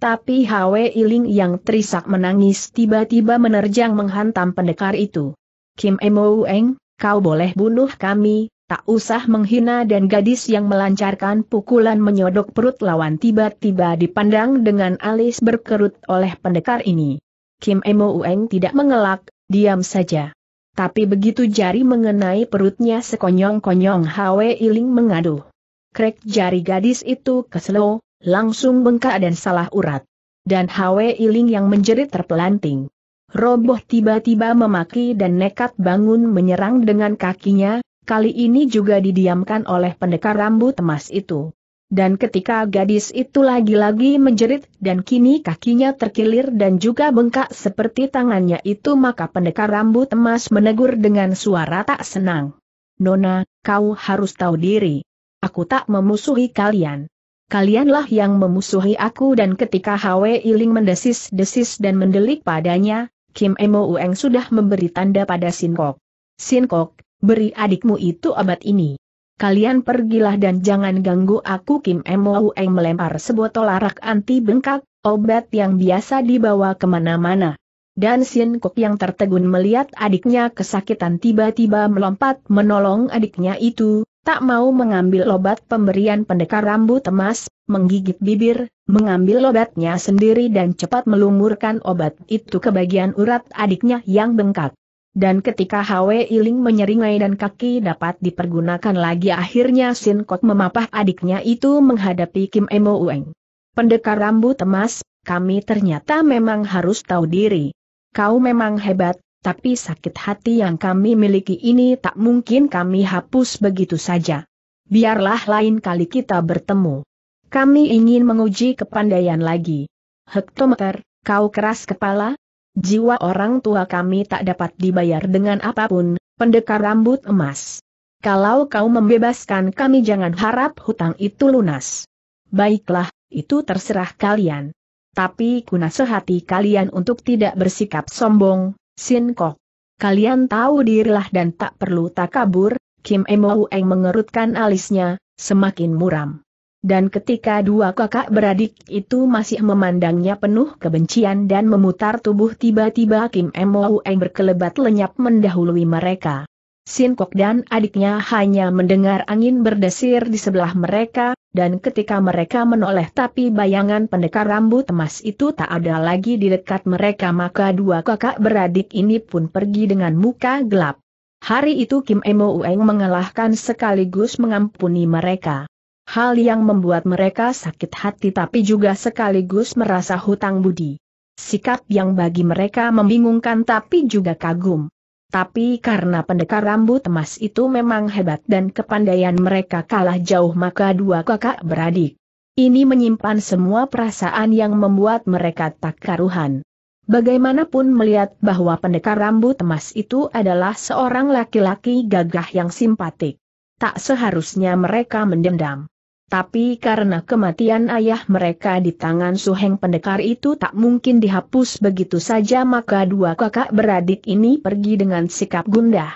Tapi Hwe Iling yang terisak menangis tiba-tiba menerjang menghantam pendekar itu. Kim Emoeng, kau boleh bunuh kami, tak usah menghina dan gadis yang melancarkan pukulan menyodok perut lawan tiba-tiba dipandang dengan alis berkerut oleh pendekar ini. Kim Emo Ueng tidak mengelak, diam saja. Tapi begitu jari mengenai perutnya sekonyong-konyong Hwe Iling mengaduh. Krek jari gadis itu keselo, langsung bengkak dan salah urat. Dan Hwe Iling yang menjerit terpelanting. Roboh tiba-tiba memaki dan nekat bangun menyerang dengan kakinya, kali ini juga didiamkan oleh pendekar rambut emas itu. Dan ketika gadis itu lagi-lagi menjerit dan kini kakinya terkilir dan juga bengkak seperti tangannya itu maka pendekar rambut emas menegur dengan suara tak senang. Nona, kau harus tahu diri. Aku tak memusuhi kalian. Kalianlah yang memusuhi aku dan ketika Hwe Iling mendesis-desis dan mendelik padanya, Kim Emo Ueng sudah memberi tanda pada Sinkok. Sinkok, beri adikmu itu abad ini kalian pergilah dan jangan ganggu aku Kim Moueng melempar sebotol arak anti bengkak, obat yang biasa dibawa kemana-mana. Dan Sin Kuk yang tertegun melihat adiknya kesakitan tiba-tiba melompat menolong adiknya itu, tak mau mengambil obat pemberian pendekar rambut emas, menggigit bibir, mengambil obatnya sendiri dan cepat melumurkan obat itu ke bagian urat adiknya yang bengkak dan ketika Hwe Iling menyeringai dan kaki dapat dipergunakan lagi akhirnya Sin Kok memapah adiknya itu menghadapi Kim Emo Ueng. Pendekar rambut emas, kami ternyata memang harus tahu diri. Kau memang hebat, tapi sakit hati yang kami miliki ini tak mungkin kami hapus begitu saja. Biarlah lain kali kita bertemu. Kami ingin menguji kepandaian lagi. Hektometer, kau keras kepala, jiwa orang tua kami tak dapat dibayar dengan apapun, pendekar rambut emas. Kalau kau membebaskan kami jangan harap hutang itu lunas. Baiklah, itu terserah kalian. Tapi kuna sehati kalian untuk tidak bersikap sombong, Sin Kok. Kalian tahu dirilah dan tak perlu takabur, Kim Eng mengerutkan alisnya, semakin muram. Dan ketika dua kakak beradik itu masih memandangnya penuh kebencian dan memutar tubuh tiba-tiba Kim Mo Eng berkelebat lenyap mendahului mereka. Sin Kok dan adiknya hanya mendengar angin berdesir di sebelah mereka, dan ketika mereka menoleh tapi bayangan pendekar rambut emas itu tak ada lagi di dekat mereka maka dua kakak beradik ini pun pergi dengan muka gelap. Hari itu Kim Mo Eng mengalahkan sekaligus mengampuni mereka hal yang membuat mereka sakit hati tapi juga sekaligus merasa hutang budi. Sikap yang bagi mereka membingungkan tapi juga kagum. Tapi karena pendekar rambut emas itu memang hebat dan kepandaian mereka kalah jauh maka dua kakak beradik. Ini menyimpan semua perasaan yang membuat mereka tak karuhan. Bagaimanapun melihat bahwa pendekar rambut emas itu adalah seorang laki-laki gagah yang simpatik. Tak seharusnya mereka mendendam. Tapi karena kematian ayah mereka di tangan Suheng pendekar itu tak mungkin dihapus begitu saja maka dua kakak beradik ini pergi dengan sikap gundah.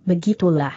Begitulah.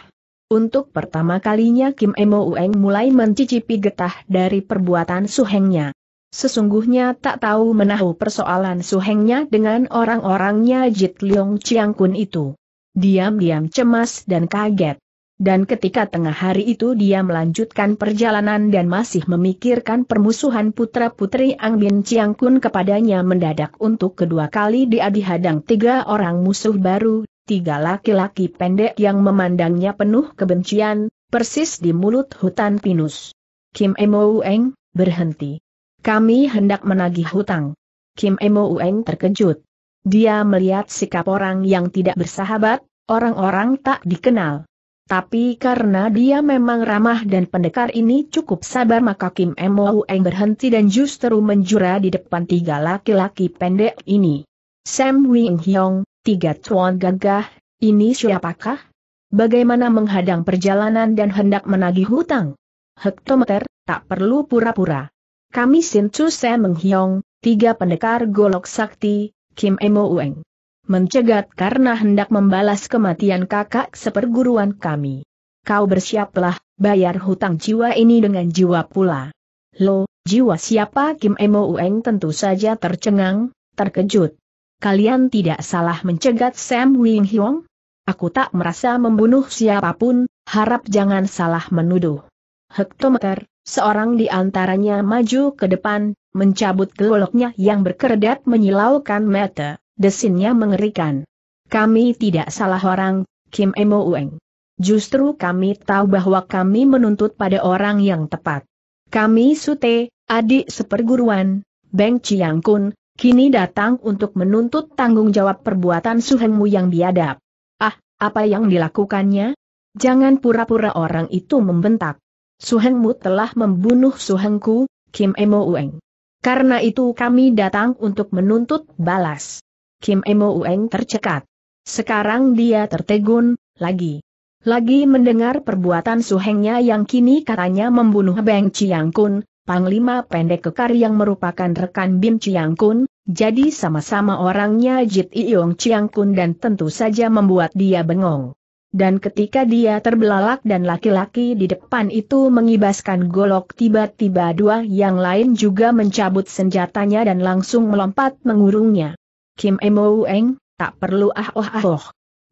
Untuk pertama kalinya Kim Emo Ueng mulai mencicipi getah dari perbuatan Suhengnya. Sesungguhnya tak tahu menahu persoalan Suhengnya dengan orang-orangnya Jit Leong Chiang Kun itu. Diam-diam cemas dan kaget. Dan ketika tengah hari itu dia melanjutkan perjalanan dan masih memikirkan permusuhan putra-putri Ang Bin Chiang Kun kepadanya mendadak untuk kedua kali dia dihadang tiga orang musuh baru, tiga laki-laki pendek yang memandangnya penuh kebencian, persis di mulut hutan pinus. Kim Emo Eng, berhenti. Kami hendak menagih hutang. Kim Emo Ueng terkejut. Dia melihat sikap orang yang tidak bersahabat, orang-orang tak dikenal. Tapi karena dia memang ramah dan pendekar ini cukup sabar maka Kim Emo Eng berhenti dan justru menjura di depan tiga laki-laki pendek ini. Sam Wing Hyong, tiga tuan gagah, ini siapakah? Bagaimana menghadang perjalanan dan hendak menagih hutang? Hektometer, tak perlu pura-pura. Kami Sin Sam Wing Hyong, tiga pendekar golok sakti, Kim Emo Eng mencegat karena hendak membalas kematian kakak seperguruan kami. Kau bersiaplah, bayar hutang jiwa ini dengan jiwa pula. Lo, jiwa siapa Kim Emo Ueng tentu saja tercengang, terkejut. Kalian tidak salah mencegat Sam Wing Hyong? Aku tak merasa membunuh siapapun, harap jangan salah menuduh. Hektometer, seorang di antaranya maju ke depan, mencabut geloknya yang berkeredat menyilaukan mata desinnya mengerikan. Kami tidak salah orang, Kim Emo Ueng. Justru kami tahu bahwa kami menuntut pada orang yang tepat. Kami Sute, adik seperguruan, Beng Chiang Kun, kini datang untuk menuntut tanggung jawab perbuatan suhengmu yang biadab. Ah, apa yang dilakukannya? Jangan pura-pura orang itu membentak. Suhengmu telah membunuh suhengku, Kim Emo Ueng. Karena itu kami datang untuk menuntut balas. Kim Emo Ueng tercekat. Sekarang dia tertegun, lagi. Lagi mendengar perbuatan suhengnya yang kini katanya membunuh Beng Chiang Kun, Panglima Pendek Kekar yang merupakan rekan Bim Chiang Kun, jadi sama-sama orangnya Jit Iyong Chiang Kun dan tentu saja membuat dia bengong. Dan ketika dia terbelalak dan laki-laki di depan itu mengibaskan golok tiba-tiba dua yang lain juga mencabut senjatanya dan langsung melompat mengurungnya. Kim Emo Eng, tak perlu ah oh ah oh.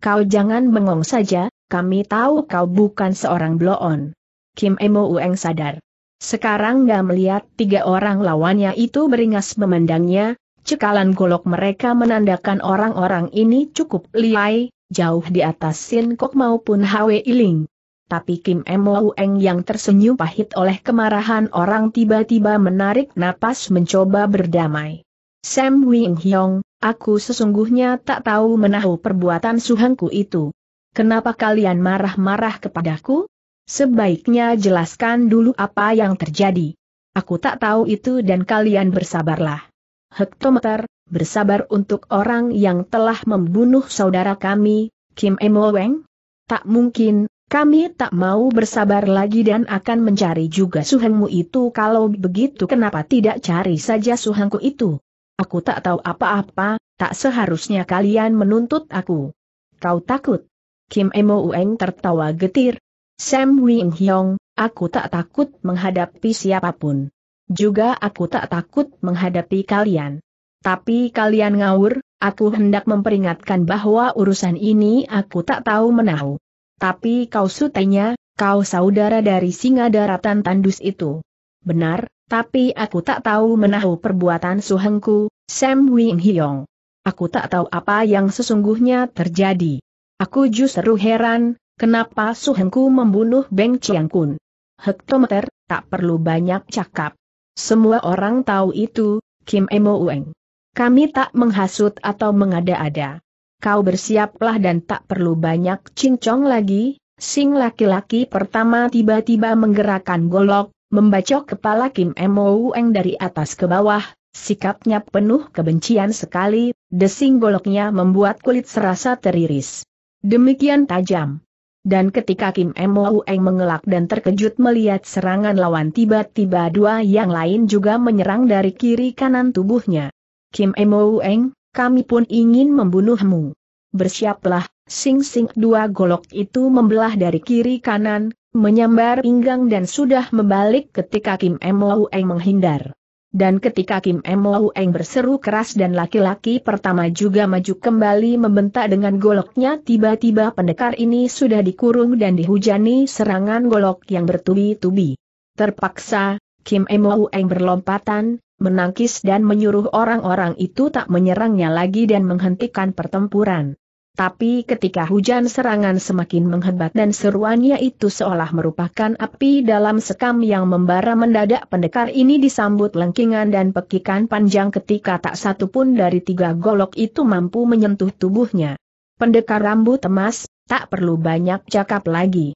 Kau jangan bengong saja, kami tahu kau bukan seorang bloon. Kim Emo Eng sadar. Sekarang gak melihat tiga orang lawannya itu beringas memandangnya, cekalan golok mereka menandakan orang-orang ini cukup liai, jauh di atas Sin Kok maupun Hwe Iling. Tapi Kim Emo Eng yang tersenyum pahit oleh kemarahan orang tiba-tiba menarik napas mencoba berdamai. Sam Wing Hyong, Aku sesungguhnya tak tahu menahu perbuatan suhanku itu. Kenapa kalian marah-marah kepadaku? Sebaiknya jelaskan dulu apa yang terjadi. Aku tak tahu itu dan kalian bersabarlah. Hektometer, bersabar untuk orang yang telah membunuh saudara kami, Kim Emo Weng? Tak mungkin, kami tak mau bersabar lagi dan akan mencari juga suhengmu itu kalau begitu kenapa tidak cari saja suhengku itu? Aku tak tahu apa-apa, tak seharusnya kalian menuntut aku. Kau takut? Kim Emo Ueng tertawa getir. Sam Wing Hyong, aku tak takut menghadapi siapapun. Juga aku tak takut menghadapi kalian. Tapi kalian ngawur, aku hendak memperingatkan bahwa urusan ini aku tak tahu menahu. Tapi kau sutenya, kau saudara dari singa daratan tandus itu. Benar, tapi aku tak tahu menahu perbuatan suhengku, Sam Wing Hiong. Aku tak tahu apa yang sesungguhnya terjadi. Aku justru heran, kenapa suhengku membunuh Beng Chiang Kun. Hektometer, tak perlu banyak cakap. Semua orang tahu itu, Kim Emo Ueng. Kami tak menghasut atau mengada-ada. Kau bersiaplah dan tak perlu banyak cincong lagi, sing laki-laki pertama tiba-tiba menggerakkan golok, Membacok kepala Kim Mo Eng dari atas ke bawah, sikapnya penuh kebencian sekali, desing goloknya membuat kulit serasa teriris. Demikian tajam. Dan ketika Kim Mo Eng mengelak dan terkejut melihat serangan lawan tiba-tiba dua yang lain juga menyerang dari kiri kanan tubuhnya. Kim Mo Eng, kami pun ingin membunuhmu. Bersiaplah, sing-sing dua golok itu membelah dari kiri kanan, menyambar pinggang dan sudah membalik ketika Kim Eng menghindar. Dan ketika Kim Eng berseru keras dan laki-laki pertama juga maju kembali membentak dengan goloknya tiba-tiba pendekar ini sudah dikurung dan dihujani serangan golok yang bertubi-tubi. Terpaksa, Kim Eng berlompatan, menangkis dan menyuruh orang-orang itu tak menyerangnya lagi dan menghentikan pertempuran. Tapi ketika hujan serangan semakin menghebat dan seruannya itu seolah merupakan api dalam sekam yang membara mendadak pendekar ini disambut lengkingan dan pekikan panjang ketika tak satu pun dari tiga golok itu mampu menyentuh tubuhnya. Pendekar rambut emas, tak perlu banyak cakap lagi.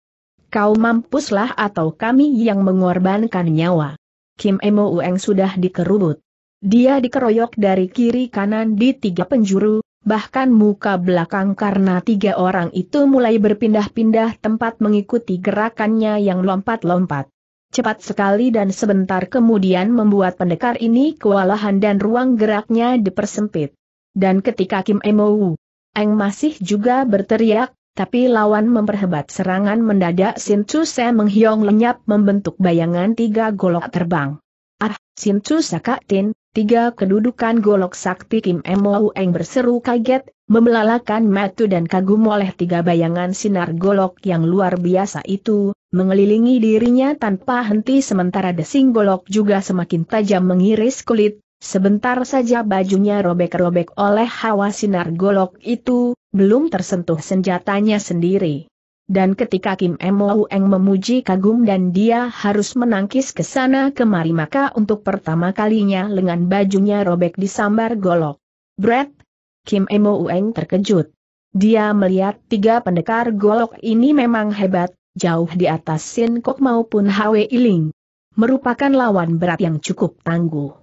Kau mampuslah atau kami yang mengorbankan nyawa. Kim Emo Ueng sudah dikerubut. Dia dikeroyok dari kiri kanan di tiga penjuru, bahkan muka belakang karena tiga orang itu mulai berpindah-pindah tempat mengikuti gerakannya yang lompat-lompat. Cepat sekali dan sebentar kemudian membuat pendekar ini kewalahan dan ruang geraknya dipersempit. Dan ketika Kim Emou Eng masih juga berteriak, tapi lawan memperhebat serangan mendadak Sin Chu Se menghiong lenyap membentuk bayangan tiga golok terbang. Ah, Sin Chu Tin, Tiga kedudukan golok sakti Kim Eng berseru kaget, membelalakan matu dan kagum oleh tiga bayangan sinar golok yang luar biasa itu, mengelilingi dirinya tanpa henti sementara desing golok juga semakin tajam mengiris kulit, Sebentar saja bajunya robek-robek oleh hawa sinar golok itu, belum tersentuh senjatanya sendiri. Dan ketika Kim Mo Eng memuji kagum dan dia harus menangkis ke sana kemari maka untuk pertama kalinya lengan bajunya robek disambar golok. Brett! Kim Mo Eng terkejut. Dia melihat tiga pendekar golok ini memang hebat, jauh di atas Sin Kok maupun Hwe Iling. Merupakan lawan berat yang cukup tangguh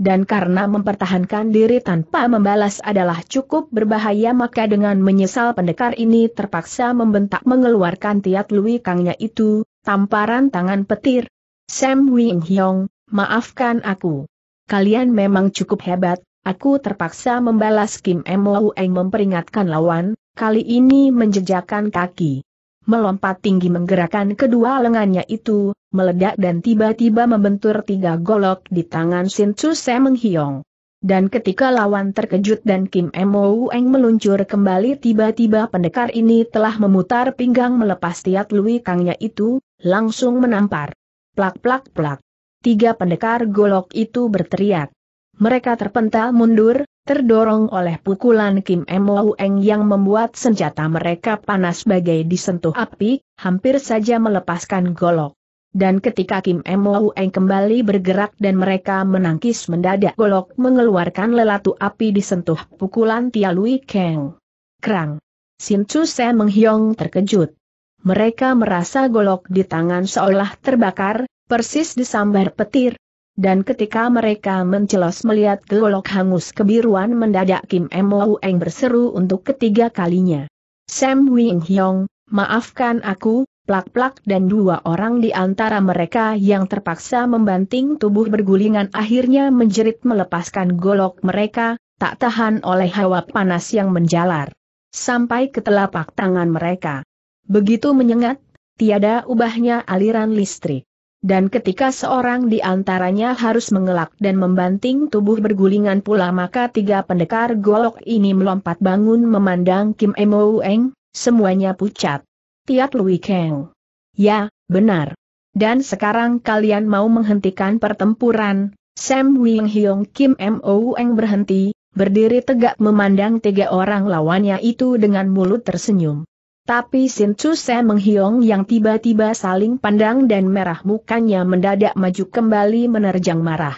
dan karena mempertahankan diri tanpa membalas adalah cukup berbahaya maka dengan menyesal pendekar ini terpaksa membentak mengeluarkan tiat Lui Kangnya itu, tamparan tangan petir. Sam Wing Hyong, maafkan aku. Kalian memang cukup hebat, aku terpaksa membalas Kim Mo Eng memperingatkan lawan, kali ini menjejakkan kaki melompat tinggi menggerakkan kedua lengannya itu, meledak dan tiba-tiba membentur tiga golok di tangan Sin Chu Se Menghiong. Dan ketika lawan terkejut dan Kim Mo Eng meluncur kembali tiba-tiba pendekar ini telah memutar pinggang melepas tiat Lui Kangnya itu, langsung menampar. Plak plak plak. Tiga pendekar golok itu berteriak mereka terpental mundur, terdorong oleh pukulan Kim Mo Eng yang membuat senjata mereka panas bagai disentuh api, hampir saja melepaskan golok. Dan ketika Kim Mo Eng kembali bergerak dan mereka menangkis mendadak golok mengeluarkan lelatu api disentuh pukulan Tia Lui Kang. Krang. Sin Chu Se menghiong terkejut. Mereka merasa golok di tangan seolah terbakar, persis disambar petir, dan ketika mereka mencelos melihat golok hangus kebiruan mendadak Kim Mo Eng berseru untuk ketiga kalinya. Sam Wing Hyong, maafkan aku, plak-plak dan dua orang di antara mereka yang terpaksa membanting tubuh bergulingan akhirnya menjerit melepaskan golok mereka, tak tahan oleh hawa panas yang menjalar. Sampai ke telapak tangan mereka. Begitu menyengat, tiada ubahnya aliran listrik. Dan ketika seorang di antaranya harus mengelak dan membanting tubuh bergulingan pula maka tiga pendekar golok ini melompat bangun memandang Kim Emo Eng, semuanya pucat. Tiat Lui Kang. Ya, benar. Dan sekarang kalian mau menghentikan pertempuran, Sam Wing Hyong Kim Mo Eng berhenti, berdiri tegak memandang tiga orang lawannya itu dengan mulut tersenyum. Tapi Sin Chu Se Menghiong yang tiba-tiba saling pandang dan merah mukanya mendadak maju kembali menerjang marah.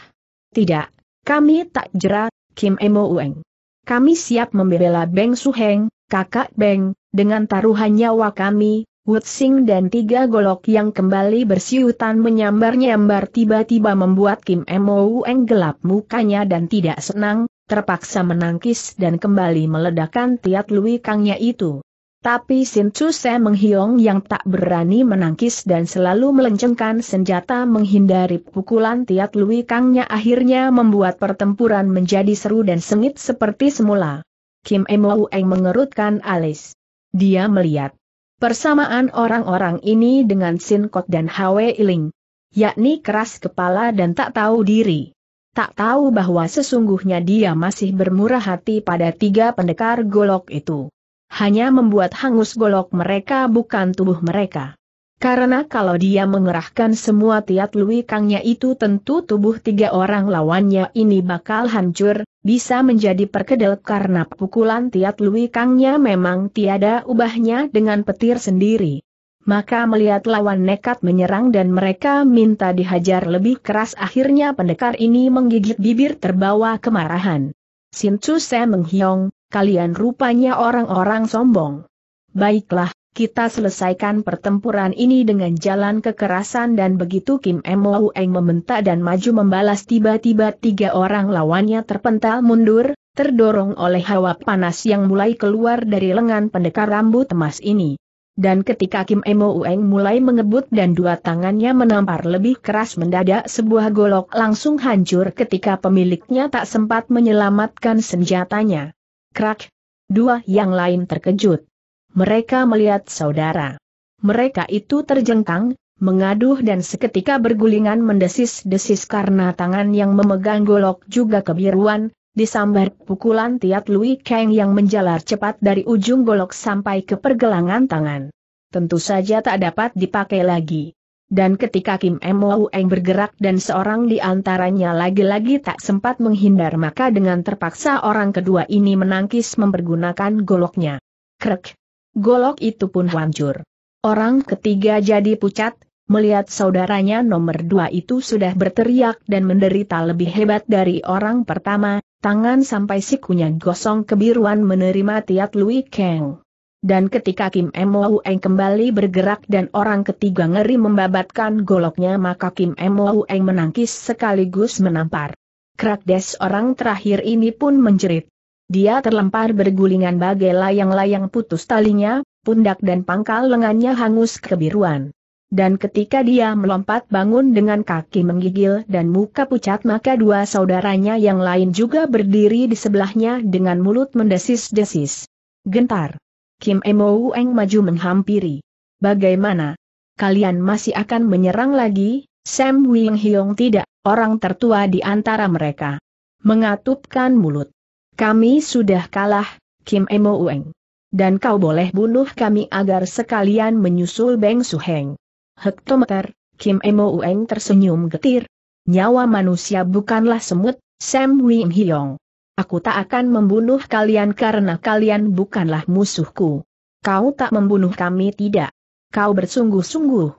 Tidak, kami tak jera, Kim Emo Ueng. Kami siap membela Beng Su Heng, kakak Beng, dengan taruhan nyawa kami, Wutsing dan tiga golok yang kembali bersiutan menyambar-nyambar tiba-tiba membuat Kim Emo Ueng gelap mukanya dan tidak senang, terpaksa menangkis dan kembali meledakkan tiat Lui Kangnya itu. Tapi Sin Chu Se Menghiong yang tak berani menangkis dan selalu melencengkan senjata menghindari pukulan Tiat Lui Kangnya akhirnya membuat pertempuran menjadi seru dan sengit seperti semula. Kim Emo Eng mengerutkan alis. Dia melihat persamaan orang-orang ini dengan Sin Kot dan Hwe Iling. Yakni keras kepala dan tak tahu diri. Tak tahu bahwa sesungguhnya dia masih bermurah hati pada tiga pendekar golok itu hanya membuat hangus golok mereka bukan tubuh mereka. Karena kalau dia mengerahkan semua tiat Lui Kangnya itu tentu tubuh tiga orang lawannya ini bakal hancur, bisa menjadi perkedel karena pukulan tiat Lui Kangnya memang tiada ubahnya dengan petir sendiri. Maka melihat lawan nekat menyerang dan mereka minta dihajar lebih keras akhirnya pendekar ini menggigit bibir terbawa kemarahan. Sin Chu Se menghiong, kalian rupanya orang-orang sombong. Baiklah, kita selesaikan pertempuran ini dengan jalan kekerasan dan begitu Kim Mo Eng meminta dan maju membalas tiba-tiba tiga orang lawannya terpental mundur, terdorong oleh hawa panas yang mulai keluar dari lengan pendekar rambut emas ini. Dan ketika Kim Mo Eng mulai mengebut dan dua tangannya menampar lebih keras mendadak sebuah golok langsung hancur ketika pemiliknya tak sempat menyelamatkan senjatanya. Krak. Dua yang lain terkejut. Mereka melihat saudara. Mereka itu terjengkang, mengaduh dan seketika bergulingan mendesis-desis karena tangan yang memegang golok juga kebiruan, disambar pukulan Tiat Lui Kang yang menjalar cepat dari ujung golok sampai ke pergelangan tangan. Tentu saja tak dapat dipakai lagi dan ketika Kim Mo Eng bergerak dan seorang di antaranya lagi-lagi tak sempat menghindar maka dengan terpaksa orang kedua ini menangkis mempergunakan goloknya. Krek! Golok itu pun hancur. Orang ketiga jadi pucat, melihat saudaranya nomor dua itu sudah berteriak dan menderita lebih hebat dari orang pertama, tangan sampai sikunya gosong kebiruan menerima tiat Lui Kang. Dan ketika Kim Mo Eng kembali bergerak dan orang ketiga ngeri membabatkan goloknya maka Kim Mo Eng menangkis sekaligus menampar. Krakdes orang terakhir ini pun menjerit. Dia terlempar bergulingan bagai layang-layang putus talinya, pundak dan pangkal lengannya hangus kebiruan. Dan ketika dia melompat bangun dengan kaki menggigil dan muka pucat maka dua saudaranya yang lain juga berdiri di sebelahnya dengan mulut mendesis-desis. Gentar. Kim Emo Eng maju menghampiri. Bagaimana? Kalian masih akan menyerang lagi? Sam Wing Hyong tidak, orang tertua di antara mereka. Mengatupkan mulut. Kami sudah kalah, Kim Emo Eng. Dan kau boleh bunuh kami agar sekalian menyusul Beng Heng. Hektometer, Kim Emo Eng tersenyum getir. Nyawa manusia bukanlah semut, Sam Wing Hyong. Aku tak akan membunuh kalian karena kalian bukanlah musuhku. Kau tak membunuh kami tidak. Kau bersungguh-sungguh.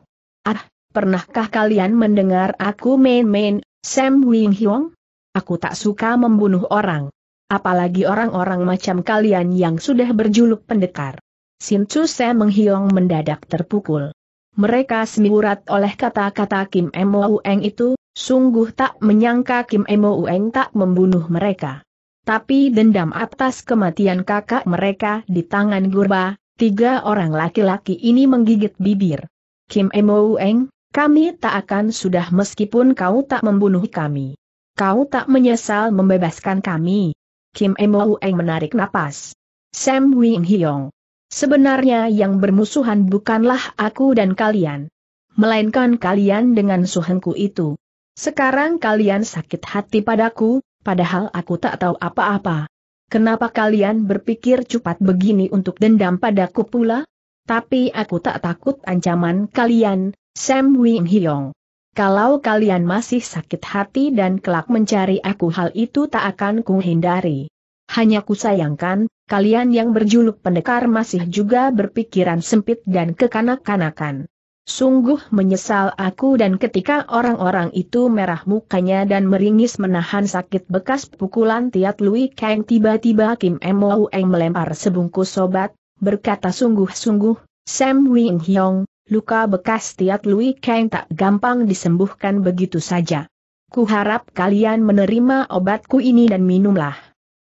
Ah, pernahkah kalian mendengar aku main-main, Sam Wing Hyong? Aku tak suka membunuh orang. Apalagi orang-orang macam kalian yang sudah berjuluk pendekar. Sin Chu Sam Menghiong mendadak terpukul. Mereka semiurat oleh kata-kata Kim Emo Ueng itu, sungguh tak menyangka Kim Emo Ueng tak membunuh mereka. Tapi dendam atas kematian kakak mereka di tangan Gurba, tiga orang laki-laki ini menggigit bibir. Kim Emo Eng, kami tak akan sudah meskipun kau tak membunuh kami. Kau tak menyesal membebaskan kami. Kim Emo Eng menarik napas. Sam Wing Hyong. Sebenarnya yang bermusuhan bukanlah aku dan kalian. Melainkan kalian dengan suhengku itu. Sekarang kalian sakit hati padaku, padahal aku tak tahu apa-apa. Kenapa kalian berpikir cepat begini untuk dendam padaku pula? Tapi aku tak takut ancaman kalian, Sam Wing Hyong. Kalau kalian masih sakit hati dan kelak mencari aku hal itu tak akan kuhindari. Hanya kusayangkan, kalian yang berjuluk pendekar masih juga berpikiran sempit dan kekanak-kanakan. Sungguh menyesal aku dan ketika orang-orang itu merah mukanya dan meringis menahan sakit bekas pukulan Tiat Lui Kang tiba-tiba Kim Mo Eng melempar sebungkus sobat, berkata sungguh-sungguh, Sam Wing Hyong, luka bekas Tiat Lui Kang tak gampang disembuhkan begitu saja. Kuharap kalian menerima obatku ini dan minumlah.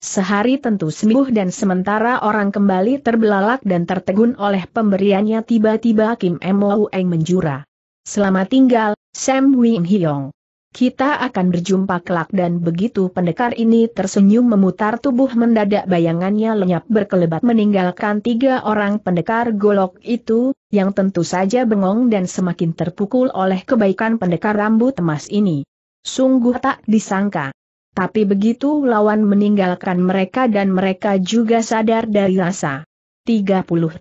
Sehari tentu sembuh dan sementara orang kembali terbelalak dan tertegun oleh pemberiannya tiba-tiba Kim Mo Eng menjura. Selamat tinggal, Sam Wing Hyong. Kita akan berjumpa kelak dan begitu pendekar ini tersenyum memutar tubuh mendadak bayangannya lenyap berkelebat meninggalkan tiga orang pendekar golok itu, yang tentu saja bengong dan semakin terpukul oleh kebaikan pendekar rambut emas ini. Sungguh tak disangka. Tapi begitu lawan meninggalkan mereka dan mereka juga sadar dari rasa. 38.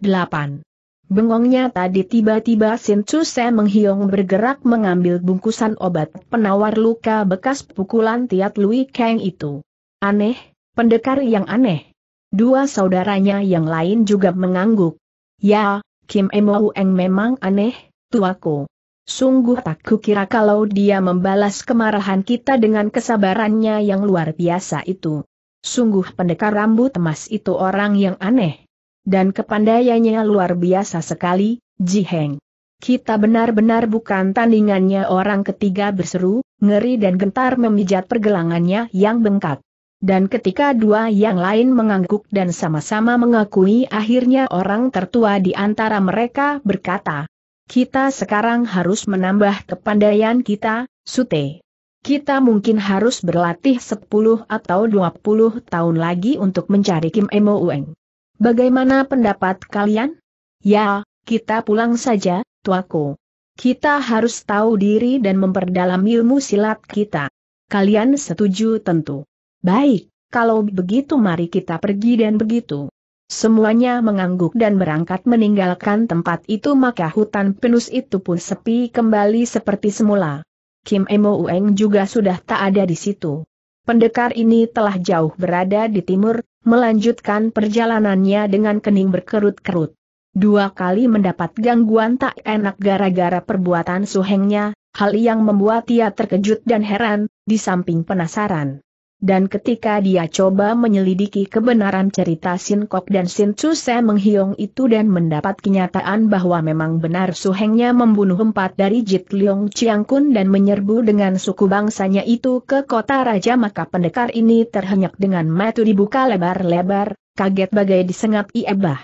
Bengongnya tadi tiba-tiba Sin Chuse menghiong bergerak mengambil bungkusan obat penawar luka bekas pukulan Tiat Lui Kang itu. Aneh, pendekar yang aneh. Dua saudaranya yang lain juga mengangguk. Ya, Kim Emo Eng memang aneh, tuaku. Sungguh tak kukira kalau dia membalas kemarahan kita dengan kesabarannya yang luar biasa itu. Sungguh pendekar rambut emas itu orang yang aneh. Dan kepandaiannya luar biasa sekali, Ji Heng. Kita benar-benar bukan tandingannya orang ketiga berseru, ngeri dan gentar memijat pergelangannya yang bengkak. Dan ketika dua yang lain mengangguk dan sama-sama mengakui akhirnya orang tertua di antara mereka berkata, kita sekarang harus menambah kepandaian kita, Sute. Kita mungkin harus berlatih 10 atau 20 tahun lagi untuk mencari Kim Emo Ueng. Bagaimana pendapat kalian? Ya, kita pulang saja, tuaku. Kita harus tahu diri dan memperdalam ilmu silat kita. Kalian setuju tentu. Baik, kalau begitu mari kita pergi dan begitu. Semuanya mengangguk dan berangkat meninggalkan tempat itu maka hutan pinus itu pun sepi kembali seperti semula. Kim Emo Ueng juga sudah tak ada di situ. Pendekar ini telah jauh berada di timur, melanjutkan perjalanannya dengan kening berkerut-kerut. Dua kali mendapat gangguan tak enak gara-gara perbuatan suhengnya, hal yang membuat ia terkejut dan heran, di samping penasaran dan ketika dia coba menyelidiki kebenaran cerita Sin Kok dan Sin Chu Se menghiong itu dan mendapat kenyataan bahwa memang benar Su Hengnya membunuh empat dari Jit Liong Chiang Kun dan menyerbu dengan suku bangsanya itu ke kota raja maka pendekar ini terhenyak dengan mata dibuka lebar-lebar, kaget bagai disengat iebah.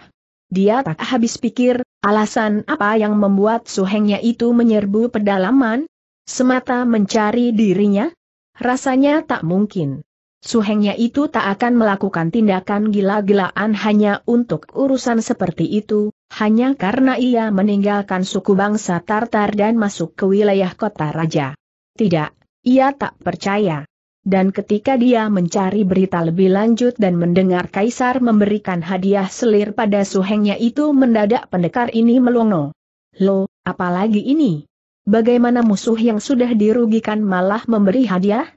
Dia tak habis pikir, alasan apa yang membuat Su Hengnya itu menyerbu pedalaman? Semata mencari dirinya? Rasanya tak mungkin. Suhengnya itu tak akan melakukan tindakan gila-gilaan hanya untuk urusan seperti itu, hanya karena ia meninggalkan suku bangsa Tartar dan masuk ke wilayah kota raja. Tidak, ia tak percaya. Dan ketika dia mencari berita lebih lanjut dan mendengar Kaisar memberikan hadiah selir pada suhengnya itu mendadak pendekar ini melongo. Lo, apalagi ini? Bagaimana musuh yang sudah dirugikan malah memberi hadiah?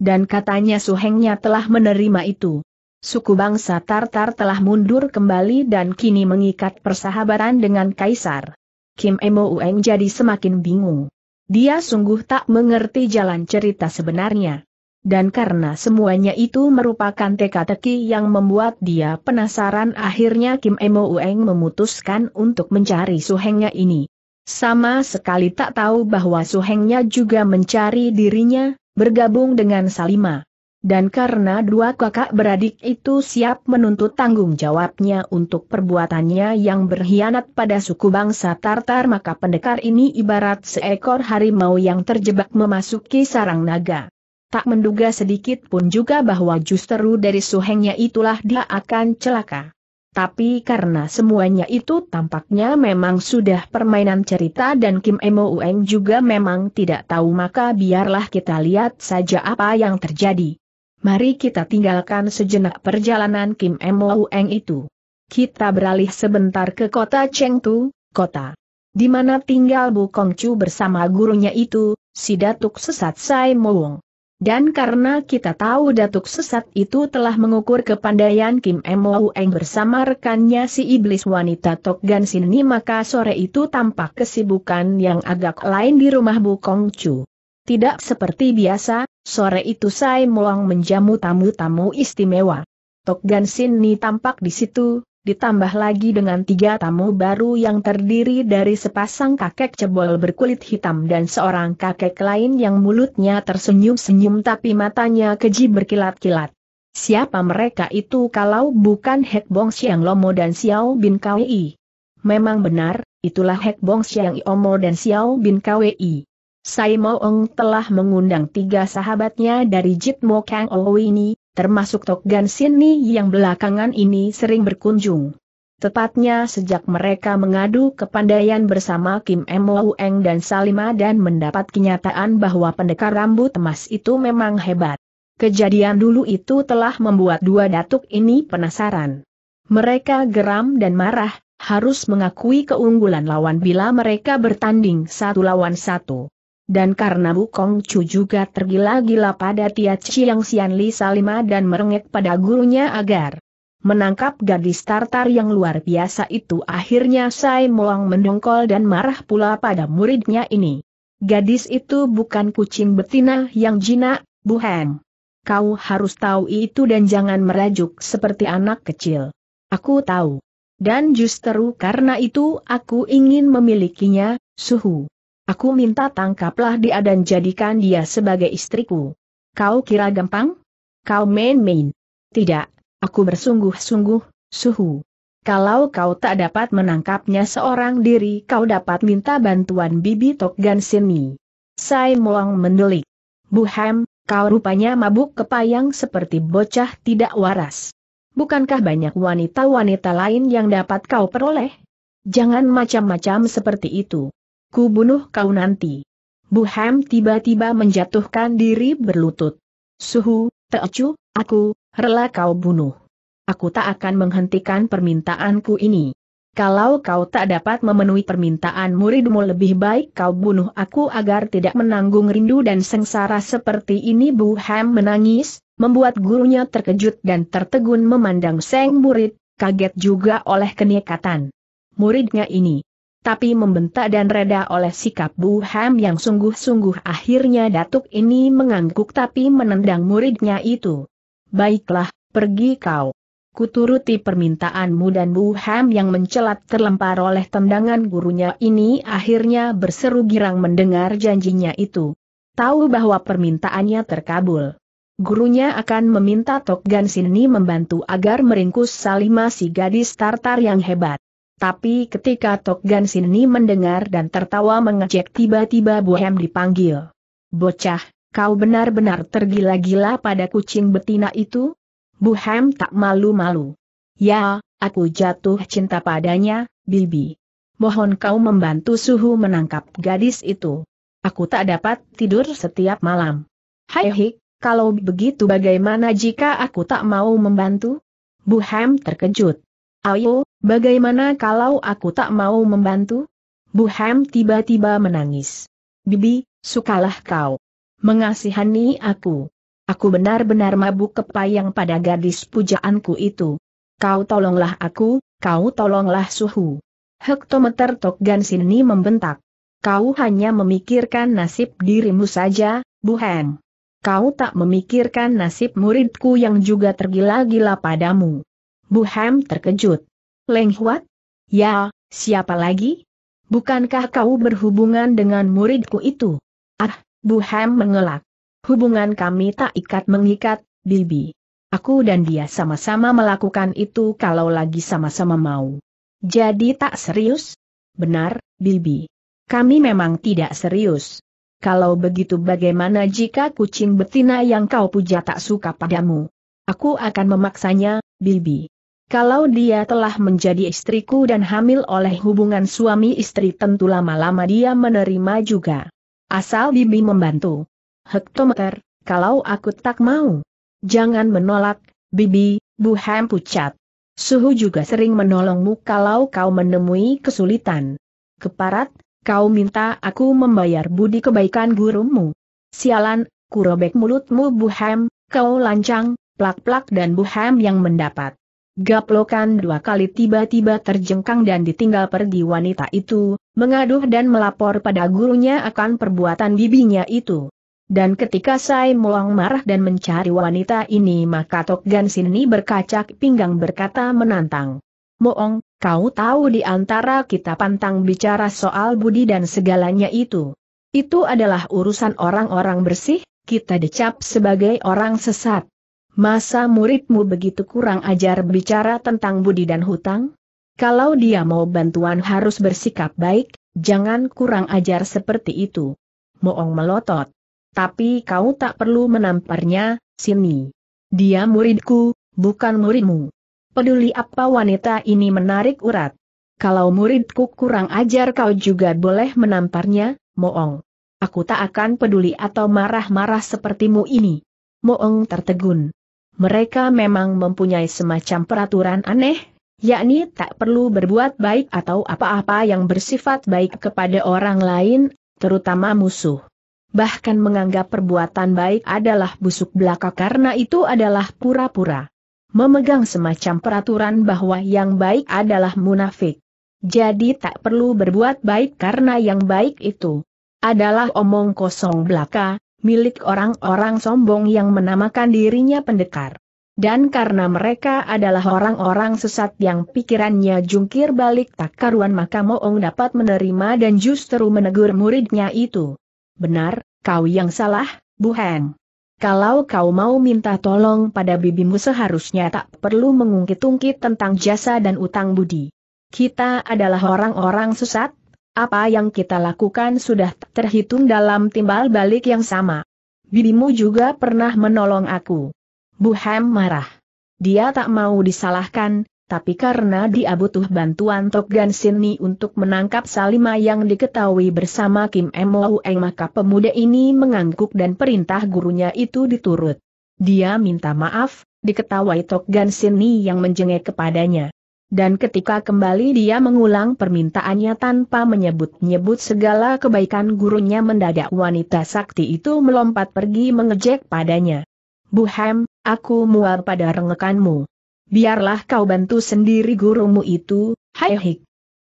dan katanya suhengnya telah menerima itu. Suku bangsa Tartar telah mundur kembali dan kini mengikat persahabatan dengan Kaisar. Kim Emo Ueng jadi semakin bingung. Dia sungguh tak mengerti jalan cerita sebenarnya. Dan karena semuanya itu merupakan teka-teki yang membuat dia penasaran akhirnya Kim Emo Ueng memutuskan untuk mencari suhengnya ini. Sama sekali tak tahu bahwa suhengnya juga mencari dirinya, bergabung dengan Salima. Dan karena dua kakak beradik itu siap menuntut tanggung jawabnya untuk perbuatannya yang berkhianat pada suku bangsa Tartar maka pendekar ini ibarat seekor harimau yang terjebak memasuki sarang naga. Tak menduga sedikit pun juga bahwa justru dari suhengnya itulah dia akan celaka. Tapi karena semuanya itu tampaknya memang sudah permainan cerita dan Kim Emo Ueng juga memang tidak tahu maka biarlah kita lihat saja apa yang terjadi. Mari kita tinggalkan sejenak perjalanan Kim Emo Ueng itu. Kita beralih sebentar ke kota Chengtu, kota di mana tinggal Bu Kongcu bersama gurunya itu, si Datuk Sesat Sai Mowong. Dan karena kita tahu datuk sesat itu telah mengukur kepandaian Kim Mo Eng bersama rekannya si iblis wanita Tok Gan Sin maka sore itu tampak kesibukan yang agak lain di rumah Bu Kong Chu. Tidak seperti biasa, sore itu Sai Muang menjamu tamu-tamu istimewa. Tok Gan Sin tampak di situ, ditambah lagi dengan tiga tamu baru yang terdiri dari sepasang kakek cebol berkulit hitam dan seorang kakek lain yang mulutnya tersenyum-senyum tapi matanya keji berkilat-kilat. Siapa mereka itu kalau bukan Hek Bong Siang Lomo dan Xiao Bin Kwei? Memang benar, itulah Hek Bong Siang Lomo dan Xiao Bin Kwei. Sai Moong telah mengundang tiga sahabatnya dari Jit Mo Kang Owini, termasuk Tok Gan Sini yang belakangan ini sering berkunjung. Tepatnya sejak mereka mengadu kepandaian bersama Kim Mo Eng dan Salima dan mendapat kenyataan bahwa pendekar rambut emas itu memang hebat. Kejadian dulu itu telah membuat dua datuk ini penasaran. Mereka geram dan marah, harus mengakui keunggulan lawan bila mereka bertanding satu lawan satu. Dan karena Bukong Chu juga tergila-gila pada Tia Chiang Sian Li Salima dan merengek pada gurunya agar menangkap gadis Tartar yang luar biasa itu akhirnya Sai Moang mendongkol dan marah pula pada muridnya ini. Gadis itu bukan kucing betina yang jinak, Buhem. Kau harus tahu itu dan jangan merajuk seperti anak kecil. Aku tahu. Dan justru karena itu aku ingin memilikinya, suhu. Aku minta tangkaplah dia dan jadikan dia sebagai istriku. Kau kira gampang? Kau main-main. Tidak, aku bersungguh-sungguh, suhu. Kalau kau tak dapat menangkapnya seorang diri kau dapat minta bantuan Bibi Tokgan sini. Sai Muang mendelik. Hem, kau rupanya mabuk kepayang seperti bocah tidak waras. Bukankah banyak wanita-wanita lain yang dapat kau peroleh? Jangan macam-macam seperti itu ku bunuh kau nanti. Bu Hem tiba-tiba menjatuhkan diri berlutut. Suhu, Teocu, aku, rela kau bunuh. Aku tak akan menghentikan permintaanku ini. Kalau kau tak dapat memenuhi permintaan muridmu lebih baik kau bunuh aku agar tidak menanggung rindu dan sengsara seperti ini Bu Hem menangis, membuat gurunya terkejut dan tertegun memandang Seng murid, kaget juga oleh kenekatan Muridnya ini, tapi membentak dan reda oleh sikap Bu Ham yang sungguh-sungguh akhirnya datuk ini mengangguk tapi menendang muridnya itu. Baiklah, pergi kau. Kuturuti permintaanmu dan Bu Ham yang mencelat terlempar oleh tendangan gurunya ini akhirnya berseru girang mendengar janjinya itu. Tahu bahwa permintaannya terkabul. Gurunya akan meminta Tokgan Sini membantu agar meringkus Salima si gadis Tartar yang hebat. Tapi ketika Tok Gan Sini mendengar dan tertawa mengejek tiba-tiba Bu Hem dipanggil. Bocah, kau benar-benar tergila-gila pada kucing betina itu? Bu Hem tak malu-malu. Ya, aku jatuh cinta padanya, Bibi. Mohon kau membantu suhu menangkap gadis itu. Aku tak dapat tidur setiap malam. Hai hik, kalau begitu bagaimana jika aku tak mau membantu? Bu Hem terkejut. Ayo, bagaimana kalau aku tak mau membantu? Bu Ham tiba-tiba menangis. Bibi, sukalah kau. Mengasihani aku. Aku benar-benar mabuk kepayang pada gadis pujaanku itu. Kau tolonglah aku, kau tolonglah suhu. Hektometer Tokgan Sini membentak. Kau hanya memikirkan nasib dirimu saja, Bu Ham. Kau tak memikirkan nasib muridku yang juga tergila-gila padamu. Bu Ham terkejut. Leng Huat? Ya, siapa lagi? Bukankah kau berhubungan dengan muridku itu? Ah, Bu Ham mengelak. Hubungan kami tak ikat mengikat, Bibi. Aku dan dia sama-sama melakukan itu kalau lagi sama-sama mau. Jadi tak serius? Benar, Bibi. Kami memang tidak serius. Kalau begitu bagaimana jika kucing betina yang kau puja tak suka padamu? Aku akan memaksanya, Bibi. Kalau dia telah menjadi istriku dan hamil oleh hubungan suami istri tentu lama-lama dia menerima juga. Asal Bibi membantu. Hektometer, kalau aku tak mau. Jangan menolak, Bibi, Bu Hem pucat. Suhu juga sering menolongmu kalau kau menemui kesulitan. Keparat, kau minta aku membayar budi kebaikan gurumu. Sialan, kurobek mulutmu Bu Hem, kau lancang, plak-plak dan Bu Hem yang mendapat. Gaplokan dua kali tiba-tiba terjengkang dan ditinggal pergi wanita itu, mengaduh dan melapor pada gurunya akan perbuatan bibinya itu. Dan ketika Sai Moang marah dan mencari wanita ini maka Tok Gan Sini berkacak pinggang berkata menantang. Moong, kau tahu di antara kita pantang bicara soal budi dan segalanya itu. Itu adalah urusan orang-orang bersih, kita dicap sebagai orang sesat. Masa muridmu begitu kurang ajar bicara tentang budi dan hutang? Kalau dia mau bantuan harus bersikap baik, jangan kurang ajar seperti itu. Moong melotot. Tapi kau tak perlu menamparnya, sini. Dia muridku, bukan muridmu. Peduli apa wanita ini menarik urat. Kalau muridku kurang ajar kau juga boleh menamparnya, Moong. Aku tak akan peduli atau marah-marah sepertimu ini. Moong tertegun mereka memang mempunyai semacam peraturan aneh, yakni tak perlu berbuat baik atau apa-apa yang bersifat baik kepada orang lain, terutama musuh. Bahkan menganggap perbuatan baik adalah busuk belaka karena itu adalah pura-pura. Memegang semacam peraturan bahwa yang baik adalah munafik. Jadi tak perlu berbuat baik karena yang baik itu adalah omong kosong belaka, milik orang-orang sombong yang menamakan dirinya pendekar. Dan karena mereka adalah orang-orang sesat yang pikirannya jungkir balik tak karuan maka Moong dapat menerima dan justru menegur muridnya itu. Benar, kau yang salah, Bu Heng. Kalau kau mau minta tolong pada bibimu seharusnya tak perlu mengungkit-ungkit tentang jasa dan utang budi. Kita adalah orang-orang sesat, apa yang kita lakukan sudah terhitung dalam timbal balik yang sama. Bibimu juga pernah menolong aku. Bu Hem marah. Dia tak mau disalahkan, tapi karena dia butuh bantuan Tok Gan Sini untuk menangkap Salima yang diketahui bersama Kim Mo Eng maka pemuda ini mengangguk dan perintah gurunya itu diturut. Dia minta maaf, diketawai Tok Gan Sini yang menjengek kepadanya dan ketika kembali dia mengulang permintaannya tanpa menyebut-nyebut segala kebaikan gurunya mendadak wanita sakti itu melompat pergi mengejek padanya. Bu Hem, aku mual pada rengekanmu. Biarlah kau bantu sendiri gurumu itu, hai hik.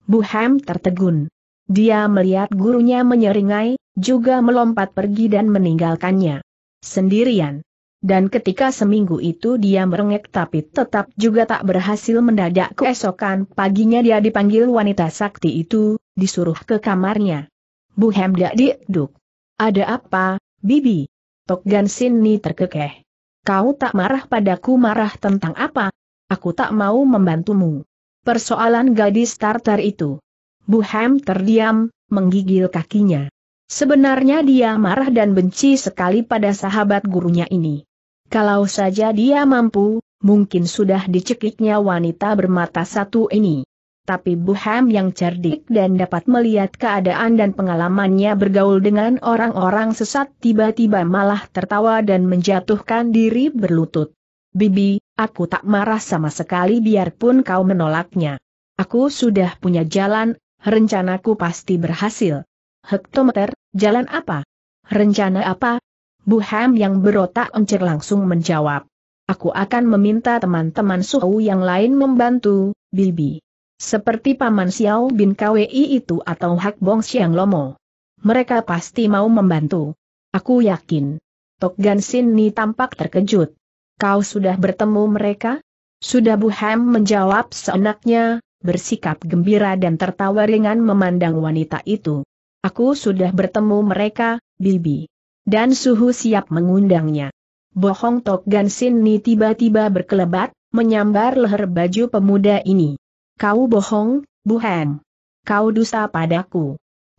Hem tertegun. Dia melihat gurunya menyeringai, juga melompat pergi dan meninggalkannya. Sendirian. Dan ketika seminggu itu dia merengek tapi tetap juga tak berhasil mendadak keesokan paginya dia dipanggil wanita sakti itu, disuruh ke kamarnya. Bu Hemda diduk. Ada apa, Bibi? Tok Gansin ni terkekeh. Kau tak marah padaku marah tentang apa? Aku tak mau membantumu. Persoalan gadis starter itu. Bu Hem terdiam, menggigil kakinya. Sebenarnya dia marah dan benci sekali pada sahabat gurunya ini. Kalau saja dia mampu, mungkin sudah dicekiknya wanita bermata satu ini. Tapi Bu Ham yang cerdik dan dapat melihat keadaan dan pengalamannya bergaul dengan orang-orang sesat tiba-tiba malah tertawa dan menjatuhkan diri berlutut. Bibi, aku tak marah sama sekali biarpun kau menolaknya. Aku sudah punya jalan, rencanaku pasti berhasil. Hektometer, jalan apa? Rencana apa? Bu Ham yang berotak encer langsung menjawab. Aku akan meminta teman-teman Suhu yang lain membantu, Bibi. Seperti Paman Xiao bin Kwei itu atau Hak Bong Xiang Lomo. Mereka pasti mau membantu. Aku yakin. Tok Gan Sin Ni tampak terkejut. Kau sudah bertemu mereka? Sudah Bu Ham menjawab seenaknya, bersikap gembira dan tertawa ringan memandang wanita itu. Aku sudah bertemu mereka, Bibi dan suhu siap mengundangnya. Bohong Tok Gan Sin Ni tiba-tiba berkelebat, menyambar leher baju pemuda ini. Kau bohong, Hem. Kau dusta padaku.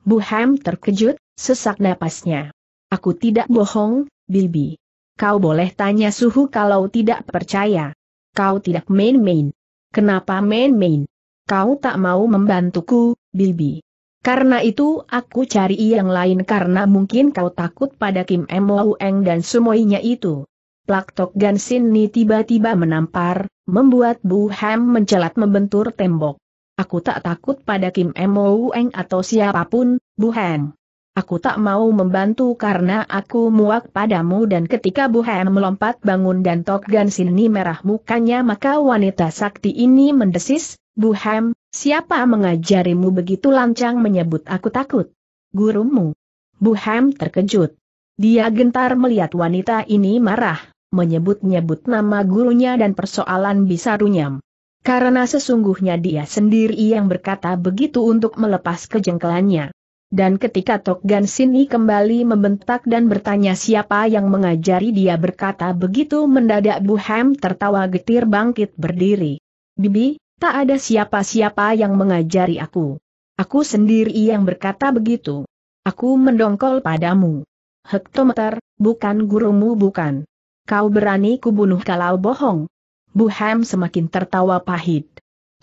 Hem terkejut, sesak napasnya. Aku tidak bohong, Bibi. Kau boleh tanya suhu kalau tidak percaya. Kau tidak main-main. Kenapa main-main? Kau tak mau membantuku, Bibi. Karena itu aku cari yang lain karena mungkin kau takut pada Kim Mo Eng dan semuanya itu. Plak Tok Gan Sin Ni tiba-tiba menampar, membuat Bu Ham mencelat membentur tembok. Aku tak takut pada Kim Mo Eng atau siapapun, Bu Ham. Aku tak mau membantu karena aku muak padamu dan ketika Bu Hem melompat bangun dan Tok Gan Sini merah mukanya maka wanita sakti ini mendesis, Bu Hem, Siapa mengajarimu begitu lancang menyebut aku takut? Gurumu. Bu Ham terkejut. Dia gentar melihat wanita ini marah, menyebut-nyebut nama gurunya dan persoalan bisa runyam. Karena sesungguhnya dia sendiri yang berkata begitu untuk melepas kejengkelannya. Dan ketika Tok Gan Sini kembali membentak dan bertanya siapa yang mengajari dia berkata begitu mendadak Bu Ham tertawa getir bangkit berdiri. Bibi, Tak ada siapa-siapa yang mengajari aku. Aku sendiri yang berkata begitu. Aku mendongkol padamu. Hektometer, bukan gurumu bukan. Kau berani kubunuh kalau bohong. Bu Ham semakin tertawa pahit.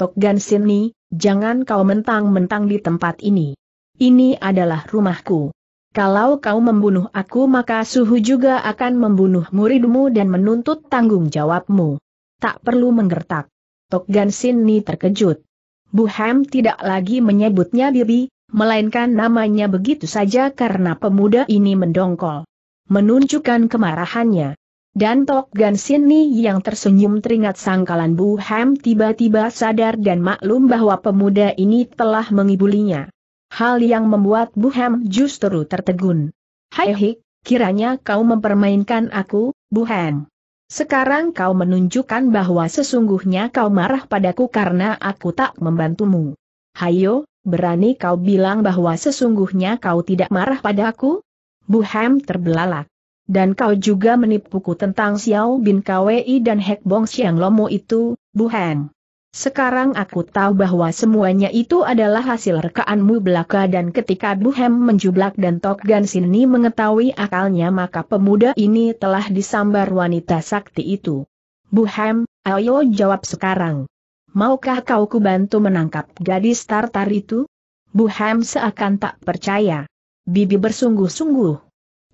Tokgan Sini, jangan kau mentang-mentang di tempat ini. Ini adalah rumahku. Kalau kau membunuh aku maka suhu juga akan membunuh muridmu dan menuntut tanggung jawabmu. Tak perlu menggertak. Tok Gan Sin Ni terkejut. Bu Ham tidak lagi menyebutnya Bibi, melainkan namanya begitu saja karena pemuda ini mendongkol. Menunjukkan kemarahannya. Dan Tok Gansin Sin Ni yang tersenyum teringat sangkalan Bu Ham tiba-tiba sadar dan maklum bahwa pemuda ini telah mengibulinya. Hal yang membuat Bu Ham justru tertegun. Hai hik, kiranya kau mempermainkan aku, Bu Ham. Sekarang kau menunjukkan bahwa sesungguhnya kau marah padaku karena aku tak membantumu. Hayo, berani kau bilang bahwa sesungguhnya kau tidak marah padaku? Buham terbelalak. Dan kau juga menipuku tentang Xiao Bin Kwei dan Hek Bong Xiang Lomo itu, Buham. Sekarang aku tahu bahwa semuanya itu adalah hasil rekaanmu belaka dan ketika Buhem menjublak dan Tok Gansini mengetahui akalnya maka pemuda ini telah disambar wanita sakti itu. Buhem, ayo jawab sekarang. Maukah kau kubantu menangkap gadis tartar itu? Buhem seakan tak percaya. Bibi bersungguh-sungguh.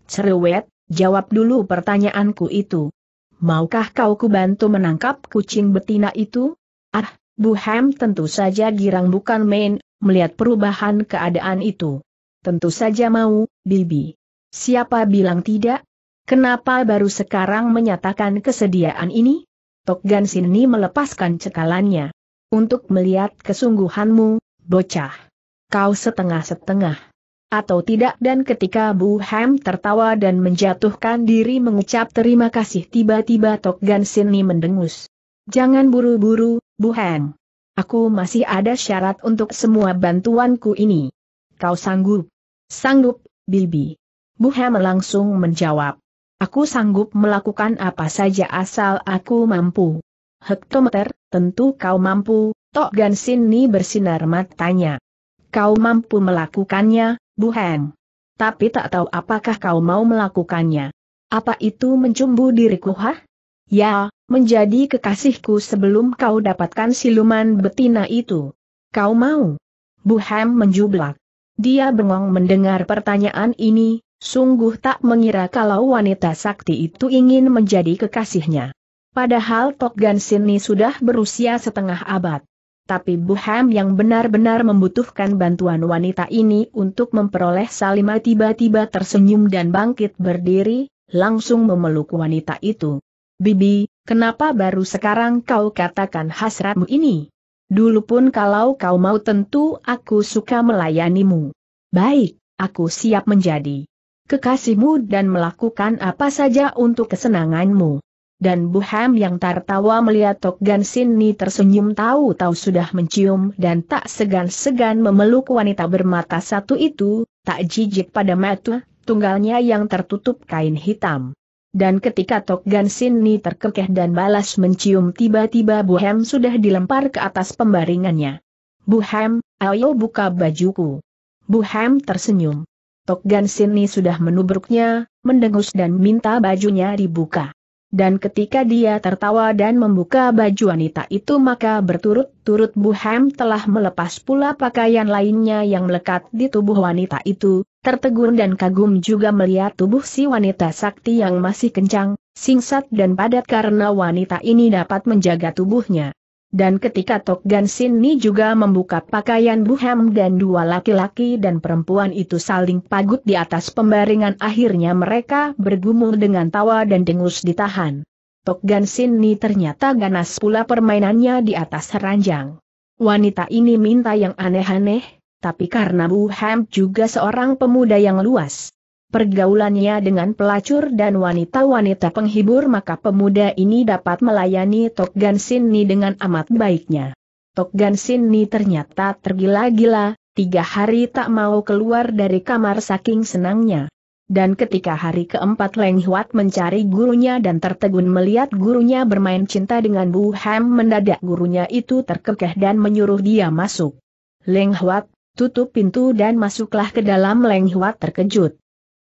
Cerewet, jawab dulu pertanyaanku itu. Maukah kau kubantu menangkap kucing betina itu? Ah, Bu Buham tentu saja girang bukan main, melihat perubahan keadaan itu. Tentu saja mau, Bibi. Siapa bilang tidak? Kenapa baru sekarang menyatakan kesediaan ini? Tokgan Sini melepaskan cekalannya. Untuk melihat kesungguhanmu, bocah. Kau setengah-setengah. Atau tidak dan ketika Bu Ham tertawa dan menjatuhkan diri mengucap terima kasih tiba-tiba Tokgan Sini mendengus. Jangan buru-buru, Buheng. Aku masih ada syarat untuk semua bantuanku ini. Kau sanggup? Sanggup, Bibi. Heng langsung menjawab. Aku sanggup melakukan apa saja asal aku mampu. Hektometer, tentu kau mampu, Tok Gansin ni bersinar matanya. Kau mampu melakukannya, Buheng. Tapi tak tahu apakah kau mau melakukannya. Apa itu mencumbu diriku hah? Ya, menjadi kekasihku sebelum kau dapatkan siluman betina itu. Kau mau? Buham menjublak. Dia bengong mendengar pertanyaan ini, sungguh tak mengira kalau wanita sakti itu ingin menjadi kekasihnya. Padahal Tok Gansini sudah berusia setengah abad. Tapi Buham yang benar-benar membutuhkan bantuan wanita ini untuk memperoleh Salima tiba-tiba tersenyum dan bangkit berdiri, langsung memeluk wanita itu. Bibi, kenapa baru sekarang kau katakan hasratmu ini? Dulu pun kalau kau mau tentu aku suka melayanimu. Baik, aku siap menjadi kekasihmu dan melakukan apa saja untuk kesenanganmu. Dan Bu yang tertawa melihat Tok Gan Sini tersenyum tahu-tahu sudah mencium dan tak segan-segan memeluk wanita bermata satu itu, tak jijik pada mata, tunggalnya yang tertutup kain hitam. Dan ketika Tok Gan ni terkekeh dan balas mencium tiba-tiba Bu Hem sudah dilempar ke atas pembaringannya. Bu Hem, ayo buka bajuku. Bu Hem tersenyum. Tok Gan ni sudah menubruknya, mendengus dan minta bajunya dibuka. Dan ketika dia tertawa dan membuka baju wanita itu maka berturut-turut Bu Hem telah melepas pula pakaian lainnya yang melekat di tubuh wanita itu, tertegun dan kagum juga melihat tubuh si wanita sakti yang masih kencang, singkat dan padat karena wanita ini dapat menjaga tubuhnya. Dan ketika Tok Gansin Sin Ni juga membuka pakaian buham dan dua laki-laki dan perempuan itu saling pagut di atas pembaringan akhirnya mereka bergumul dengan tawa dan dengus ditahan. Tok Gansin Sin Ni ternyata ganas pula permainannya di atas ranjang. Wanita ini minta yang aneh-aneh, tapi karena Bu Hem juga seorang pemuda yang luas, pergaulannya dengan pelacur dan wanita-wanita penghibur maka pemuda ini dapat melayani Tok Gan Sin Ni dengan amat baiknya. Tok Gan Sin Ni ternyata tergila-gila, tiga hari tak mau keluar dari kamar saking senangnya. Dan ketika hari keempat Leng Huat mencari gurunya dan tertegun melihat gurunya bermain cinta dengan Bu Hem mendadak gurunya itu terkekeh dan menyuruh dia masuk. Leng Huat, tutup pintu dan masuklah ke dalam Leng Huat terkejut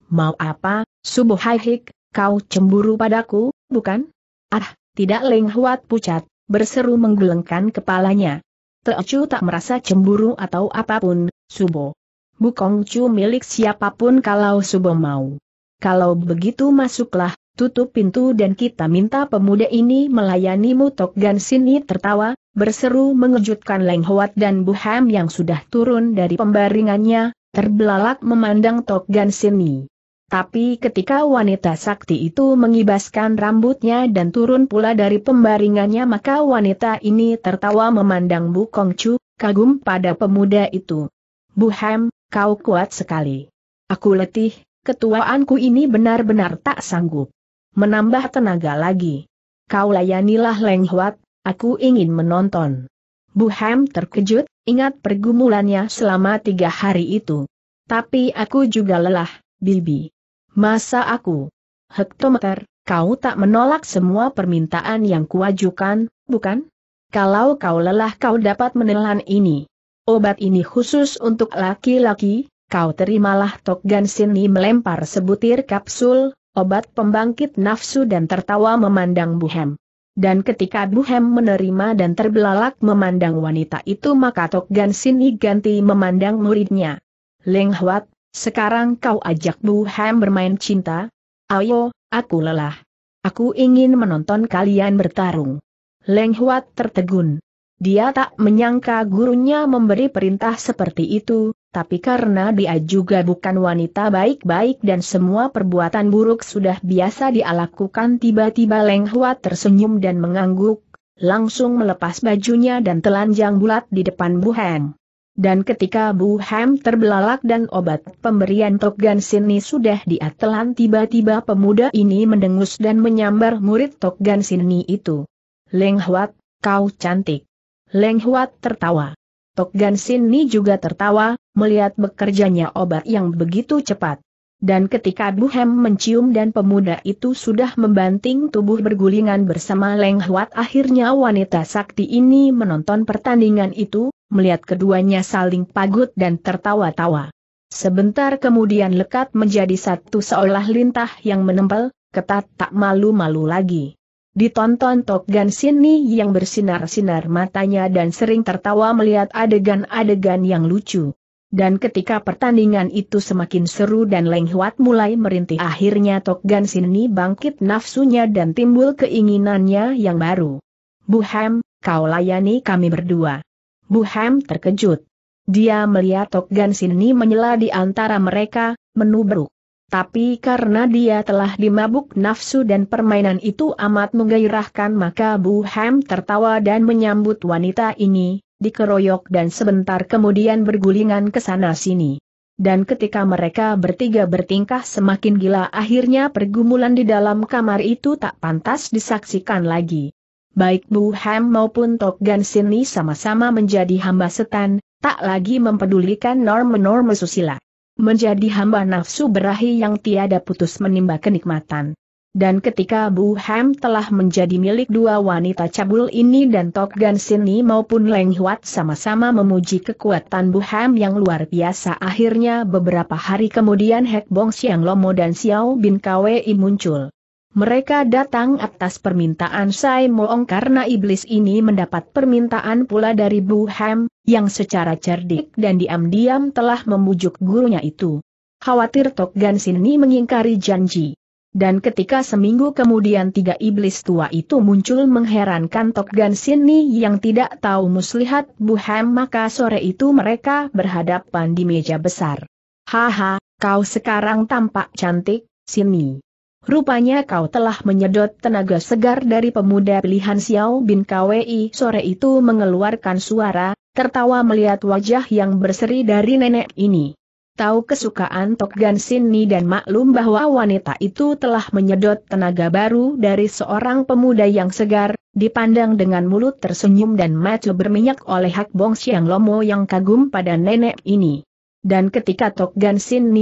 mau apa, Subuh Haihik? kau cemburu padaku, bukan? Ah, tidak Leng Huat pucat, berseru menggelengkan kepalanya. Teocu tak merasa cemburu atau apapun, Subo. Bukong milik siapapun kalau Subo mau. Kalau begitu masuklah, tutup pintu dan kita minta pemuda ini melayanimu Tok Gan Sini tertawa, berseru mengejutkan Leng Huat dan Buham yang sudah turun dari pembaringannya, terbelalak memandang Tok Gan Sini. Tapi ketika wanita sakti itu mengibaskan rambutnya dan turun pula dari pembaringannya maka wanita ini tertawa memandang Bu Kongcu, kagum pada pemuda itu. Bu Hem, kau kuat sekali. Aku letih, ketuaanku ini benar-benar tak sanggup. Menambah tenaga lagi. Kau layanilah Leng Huat, aku ingin menonton. Bu Hem terkejut, ingat pergumulannya selama tiga hari itu. Tapi aku juga lelah, Bibi. Masa aku? Hektometer, kau tak menolak semua permintaan yang kuajukan, bukan? Kalau kau lelah kau dapat menelan ini. Obat ini khusus untuk laki-laki, kau terimalah Tok Gansini melempar sebutir kapsul, obat pembangkit nafsu dan tertawa memandang Buhem. Dan ketika Buhem menerima dan terbelalak memandang wanita itu maka Tok Gansini ganti memandang muridnya. Leng Huat, sekarang kau ajak Bu Hem bermain cinta? Ayo, aku lelah. Aku ingin menonton kalian bertarung. Leng Huat tertegun. Dia tak menyangka gurunya memberi perintah seperti itu, tapi karena dia juga bukan wanita baik-baik dan semua perbuatan buruk sudah biasa dia tiba-tiba Leng Huat tersenyum dan mengangguk, langsung melepas bajunya dan telanjang bulat di depan Bu Heng. Dan ketika Bu Ham terbelalak dan obat pemberian Tok Gan Sini sudah diatelan tiba-tiba pemuda ini mendengus dan menyambar murid Tok Gan Sini itu. Leng Huat, kau cantik. Leng Huat tertawa. Tok Gan Sini juga tertawa, melihat bekerjanya obat yang begitu cepat. Dan ketika Buhem mencium dan pemuda itu sudah membanting tubuh bergulingan bersama Leng Huat akhirnya wanita sakti ini menonton pertandingan itu, melihat keduanya saling pagut dan tertawa-tawa. Sebentar kemudian lekat menjadi satu seolah lintah yang menempel, ketat tak malu-malu lagi. Ditonton Tok Gan Sini yang bersinar-sinar matanya dan sering tertawa melihat adegan-adegan yang lucu. Dan ketika pertandingan itu semakin seru dan Leng mulai merintih akhirnya Tok Gan Sini bangkit nafsunya dan timbul keinginannya yang baru. Bu Ham, kau layani kami berdua. Bu Ham terkejut. Dia melihat Tok Gan Sini menyela di antara mereka, menubruk. Tapi karena dia telah dimabuk nafsu dan permainan itu amat menggairahkan maka Bu Ham tertawa dan menyambut wanita ini, dikeroyok dan sebentar kemudian bergulingan ke sana-sini. Dan ketika mereka bertiga bertingkah semakin gila akhirnya pergumulan di dalam kamar itu tak pantas disaksikan lagi. Baik Bu Ham maupun Tok Gan Sini sama-sama menjadi hamba setan, tak lagi mempedulikan norma-norma susila. Menjadi hamba nafsu berahi yang tiada putus menimba kenikmatan. Dan ketika Bu Ham telah menjadi milik dua wanita cabul ini dan Tok Gan Sini maupun Leng Huat sama-sama memuji kekuatan Bu Ham yang luar biasa akhirnya beberapa hari kemudian Hek Bong Siang Lomo dan Xiao Bin Kwei muncul. Mereka datang atas permintaan Sai Moong karena iblis ini mendapat permintaan pula dari Bu Ham, yang secara cerdik dan diam-diam telah membujuk gurunya itu. Khawatir Tok Gan Sini mengingkari janji. Dan ketika seminggu kemudian tiga iblis tua itu muncul mengherankan Tok Gan Sini yang tidak tahu muslihat Buham maka sore itu mereka berhadapan di meja besar. Haha, kau sekarang tampak cantik, Sini. Rupanya kau telah menyedot tenaga segar dari pemuda pilihan Xiao Bin Kwei sore itu mengeluarkan suara, tertawa melihat wajah yang berseri dari nenek ini tahu kesukaan Tok Gan dan maklum bahwa wanita itu telah menyedot tenaga baru dari seorang pemuda yang segar, dipandang dengan mulut tersenyum dan mata berminyak oleh Hak Bong Siang Lomo yang kagum pada nenek ini. Dan ketika Tok Gan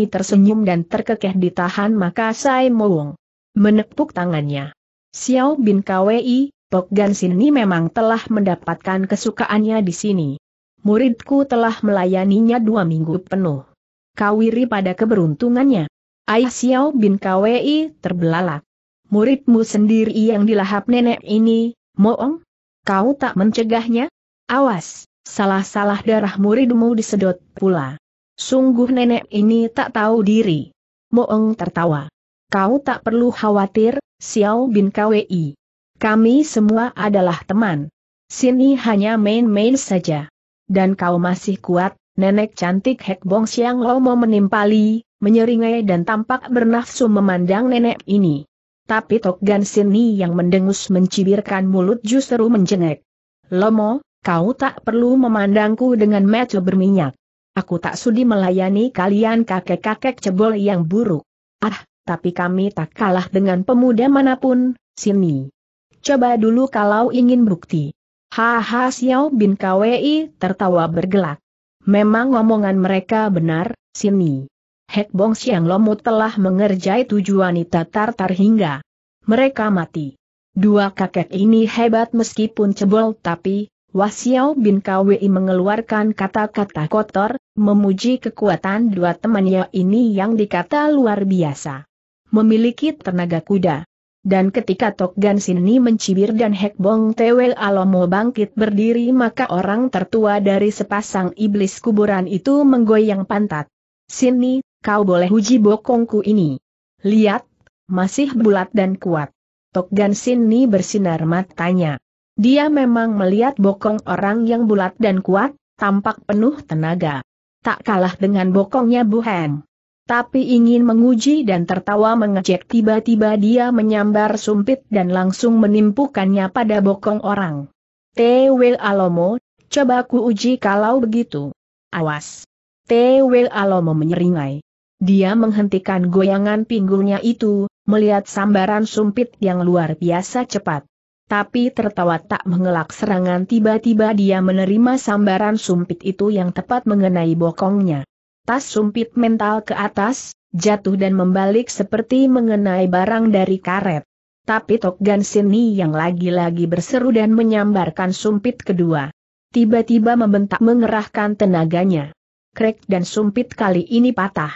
tersenyum dan terkekeh ditahan maka Sai Wong menepuk tangannya. Xiao Bin Kwei, Tok Gan memang telah mendapatkan kesukaannya di sini. Muridku telah melayaninya dua minggu penuh kawiri pada keberuntungannya. Ayah Xiao bin Kwei terbelalak. Muridmu sendiri yang dilahap nenek ini, Moong? Kau tak mencegahnya? Awas, salah-salah darah muridmu disedot pula. Sungguh nenek ini tak tahu diri. Moong tertawa. Kau tak perlu khawatir, Xiao bin Kwei. Kami semua adalah teman. Sini hanya main-main saja. Dan kau masih kuat, Nenek cantik Hek Bong Siang Lomo menimpali, menyeringai dan tampak bernafsu memandang nenek ini. Tapi Tok Gan Sini yang mendengus mencibirkan mulut justru menjengek. Lomo, kau tak perlu memandangku dengan mata berminyak. Aku tak sudi melayani kalian kakek-kakek cebol yang buruk. Ah, tapi kami tak kalah dengan pemuda manapun, sini. Coba dulu kalau ingin bukti. Haha Xiao bin Kwei tertawa bergelak. Memang omongan mereka benar, sini. Hek Bong Siang lomut telah mengerjai tujuh wanita Tartar hingga mereka mati. Dua kakek ini hebat meskipun cebol tapi, Wasiao bin Kwi mengeluarkan kata-kata kotor, memuji kekuatan dua temannya ini yang dikata luar biasa. Memiliki tenaga kuda, dan ketika Tok Gan Sini mencibir dan Hek Bong Tewel Alomo bangkit berdiri maka orang tertua dari sepasang iblis kuburan itu menggoyang pantat. Sini, kau boleh uji bokongku ini. Lihat, masih bulat dan kuat. Tok Gan Sini bersinar matanya. Dia memang melihat bokong orang yang bulat dan kuat, tampak penuh tenaga. Tak kalah dengan bokongnya Bu Heng tapi ingin menguji dan tertawa mengejek tiba-tiba dia menyambar sumpit dan langsung menimpukannya pada bokong orang. T.W. Alomo, coba ku uji kalau begitu. Awas. T.W. Alomo menyeringai. Dia menghentikan goyangan pinggulnya itu, melihat sambaran sumpit yang luar biasa cepat. Tapi tertawa tak mengelak serangan tiba-tiba dia menerima sambaran sumpit itu yang tepat mengenai bokongnya. Tas sumpit mental ke atas, jatuh dan membalik seperti mengenai barang dari karet. Tapi Tok Gansini yang lagi-lagi berseru dan menyambarkan sumpit kedua. Tiba-tiba membentak mengerahkan tenaganya. Krek dan sumpit kali ini patah.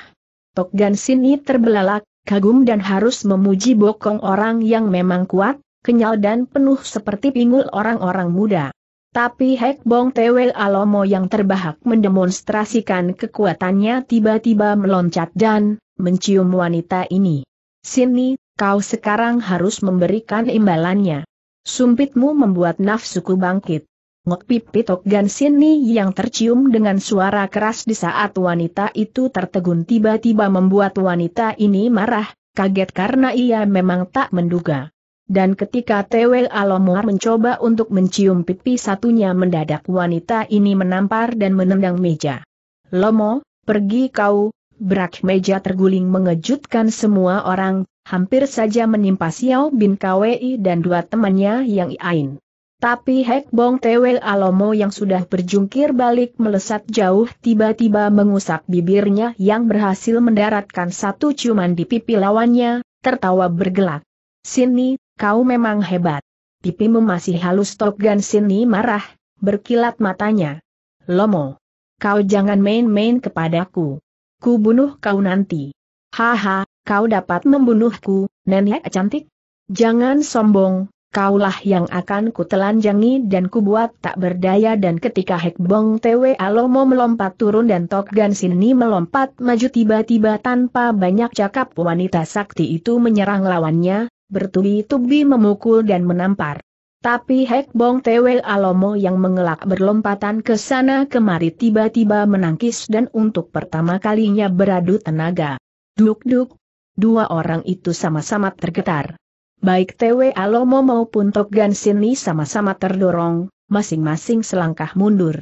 Tok Gansini terbelalak, kagum dan harus memuji bokong orang yang memang kuat, kenyal dan penuh seperti pinggul orang-orang muda. Tapi Hek Bong Tewel Alomo yang terbahak mendemonstrasikan kekuatannya tiba-tiba meloncat dan mencium wanita ini. Sini, kau sekarang harus memberikan imbalannya. Sumpitmu membuat nafsuku bangkit. Ngok pipitok Gan Sini yang tercium dengan suara keras di saat wanita itu tertegun tiba-tiba membuat wanita ini marah, kaget karena ia memang tak menduga. Dan ketika Tewe Alomor mencoba untuk mencium pipi satunya mendadak wanita ini menampar dan menendang meja. Lomo, pergi kau, berak meja terguling mengejutkan semua orang, hampir saja menimpa Xiao Bin Kwei dan dua temannya yang iain. Tapi Hek Bong Tewe Alomo yang sudah berjungkir balik melesat jauh tiba-tiba mengusap bibirnya yang berhasil mendaratkan satu ciuman di pipi lawannya, tertawa bergelak. Sini, kau memang hebat. Pipimu masih halus Tok Sini marah, berkilat matanya. Lomo, kau jangan main-main kepadaku. Ku bunuh kau nanti. Haha, kau dapat membunuhku, nenek cantik. Jangan sombong, kaulah yang akan kutelanjangi dan kubuat tak berdaya dan ketika Bong Tewe Alomo melompat turun dan Tok Sini melompat maju tiba-tiba tanpa banyak cakap wanita sakti itu menyerang lawannya, bertubi-tubi memukul dan menampar. Tapi Hek Bong Tewe Alomo yang mengelak berlompatan ke sana kemari tiba-tiba menangkis dan untuk pertama kalinya beradu tenaga. Duk-duk. Dua orang itu sama-sama tergetar. Baik Tewe Alomo maupun Tok Gan Sini sama-sama terdorong, masing-masing selangkah mundur.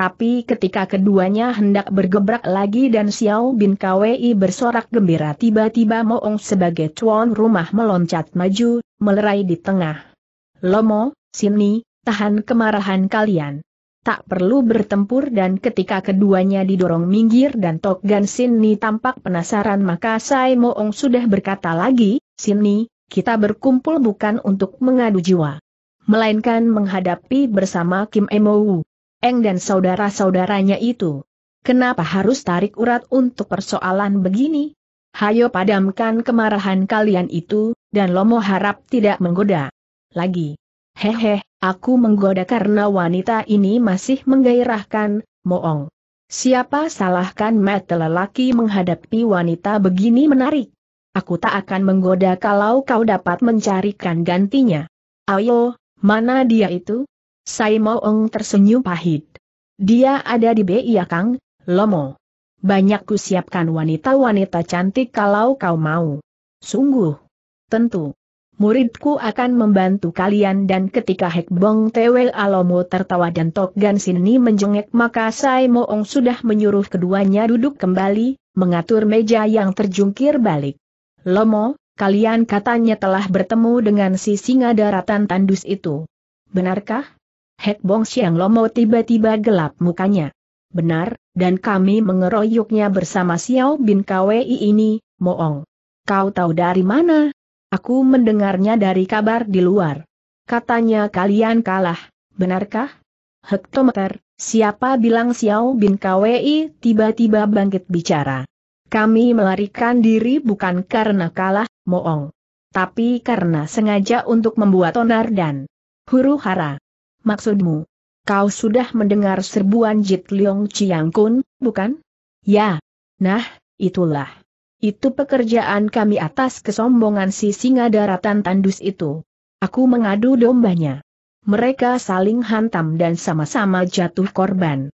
Tapi ketika keduanya hendak bergebrak lagi dan Xiao Bin Kwei bersorak gembira tiba-tiba Moong sebagai tuan rumah meloncat maju, melerai di tengah. Lomo, sini, tahan kemarahan kalian. Tak perlu bertempur dan ketika keduanya didorong minggir dan Tok Gan Sini tampak penasaran maka Sai Moong sudah berkata lagi, Sini, kita berkumpul bukan untuk mengadu jiwa. Melainkan menghadapi bersama Kim Emowu. Eng dan saudara-saudaranya itu. Kenapa harus tarik urat untuk persoalan begini? Hayo padamkan kemarahan kalian itu, dan Lomo harap tidak menggoda. Lagi. Hehe, aku menggoda karena wanita ini masih menggairahkan, moong. Siapa salahkan mata lelaki menghadapi wanita begini menarik? Aku tak akan menggoda kalau kau dapat mencarikan gantinya. Ayo, mana dia itu? Sai Moong tersenyum pahit. Dia ada di ya Kang, Lomo. Banyak kusiapkan wanita-wanita cantik kalau kau mau. Sungguh. Tentu. Muridku akan membantu kalian dan ketika Hek Bong Tewe Alomo tertawa dan Tok Gan Sini menjengek maka Sai Moong sudah menyuruh keduanya duduk kembali, mengatur meja yang terjungkir balik. Lomo, kalian katanya telah bertemu dengan si singa daratan tandus itu. Benarkah? Hek Bong Siang Lomo tiba-tiba gelap mukanya. Benar, dan kami mengeroyoknya bersama Xiao Bin Kwei ini, Moong. Kau tahu dari mana? Aku mendengarnya dari kabar di luar. Katanya kalian kalah, benarkah? Hektometer, siapa bilang Xiao Bin Kwei? tiba-tiba bangkit bicara. Kami melarikan diri bukan karena kalah, Moong. Tapi karena sengaja untuk membuat onar dan huru hara maksudmu? Kau sudah mendengar serbuan Jit Leong Chiang Kun, bukan? Ya. Nah, itulah. Itu pekerjaan kami atas kesombongan si singa daratan tandus itu. Aku mengadu dombanya. Mereka saling hantam dan sama-sama jatuh korban.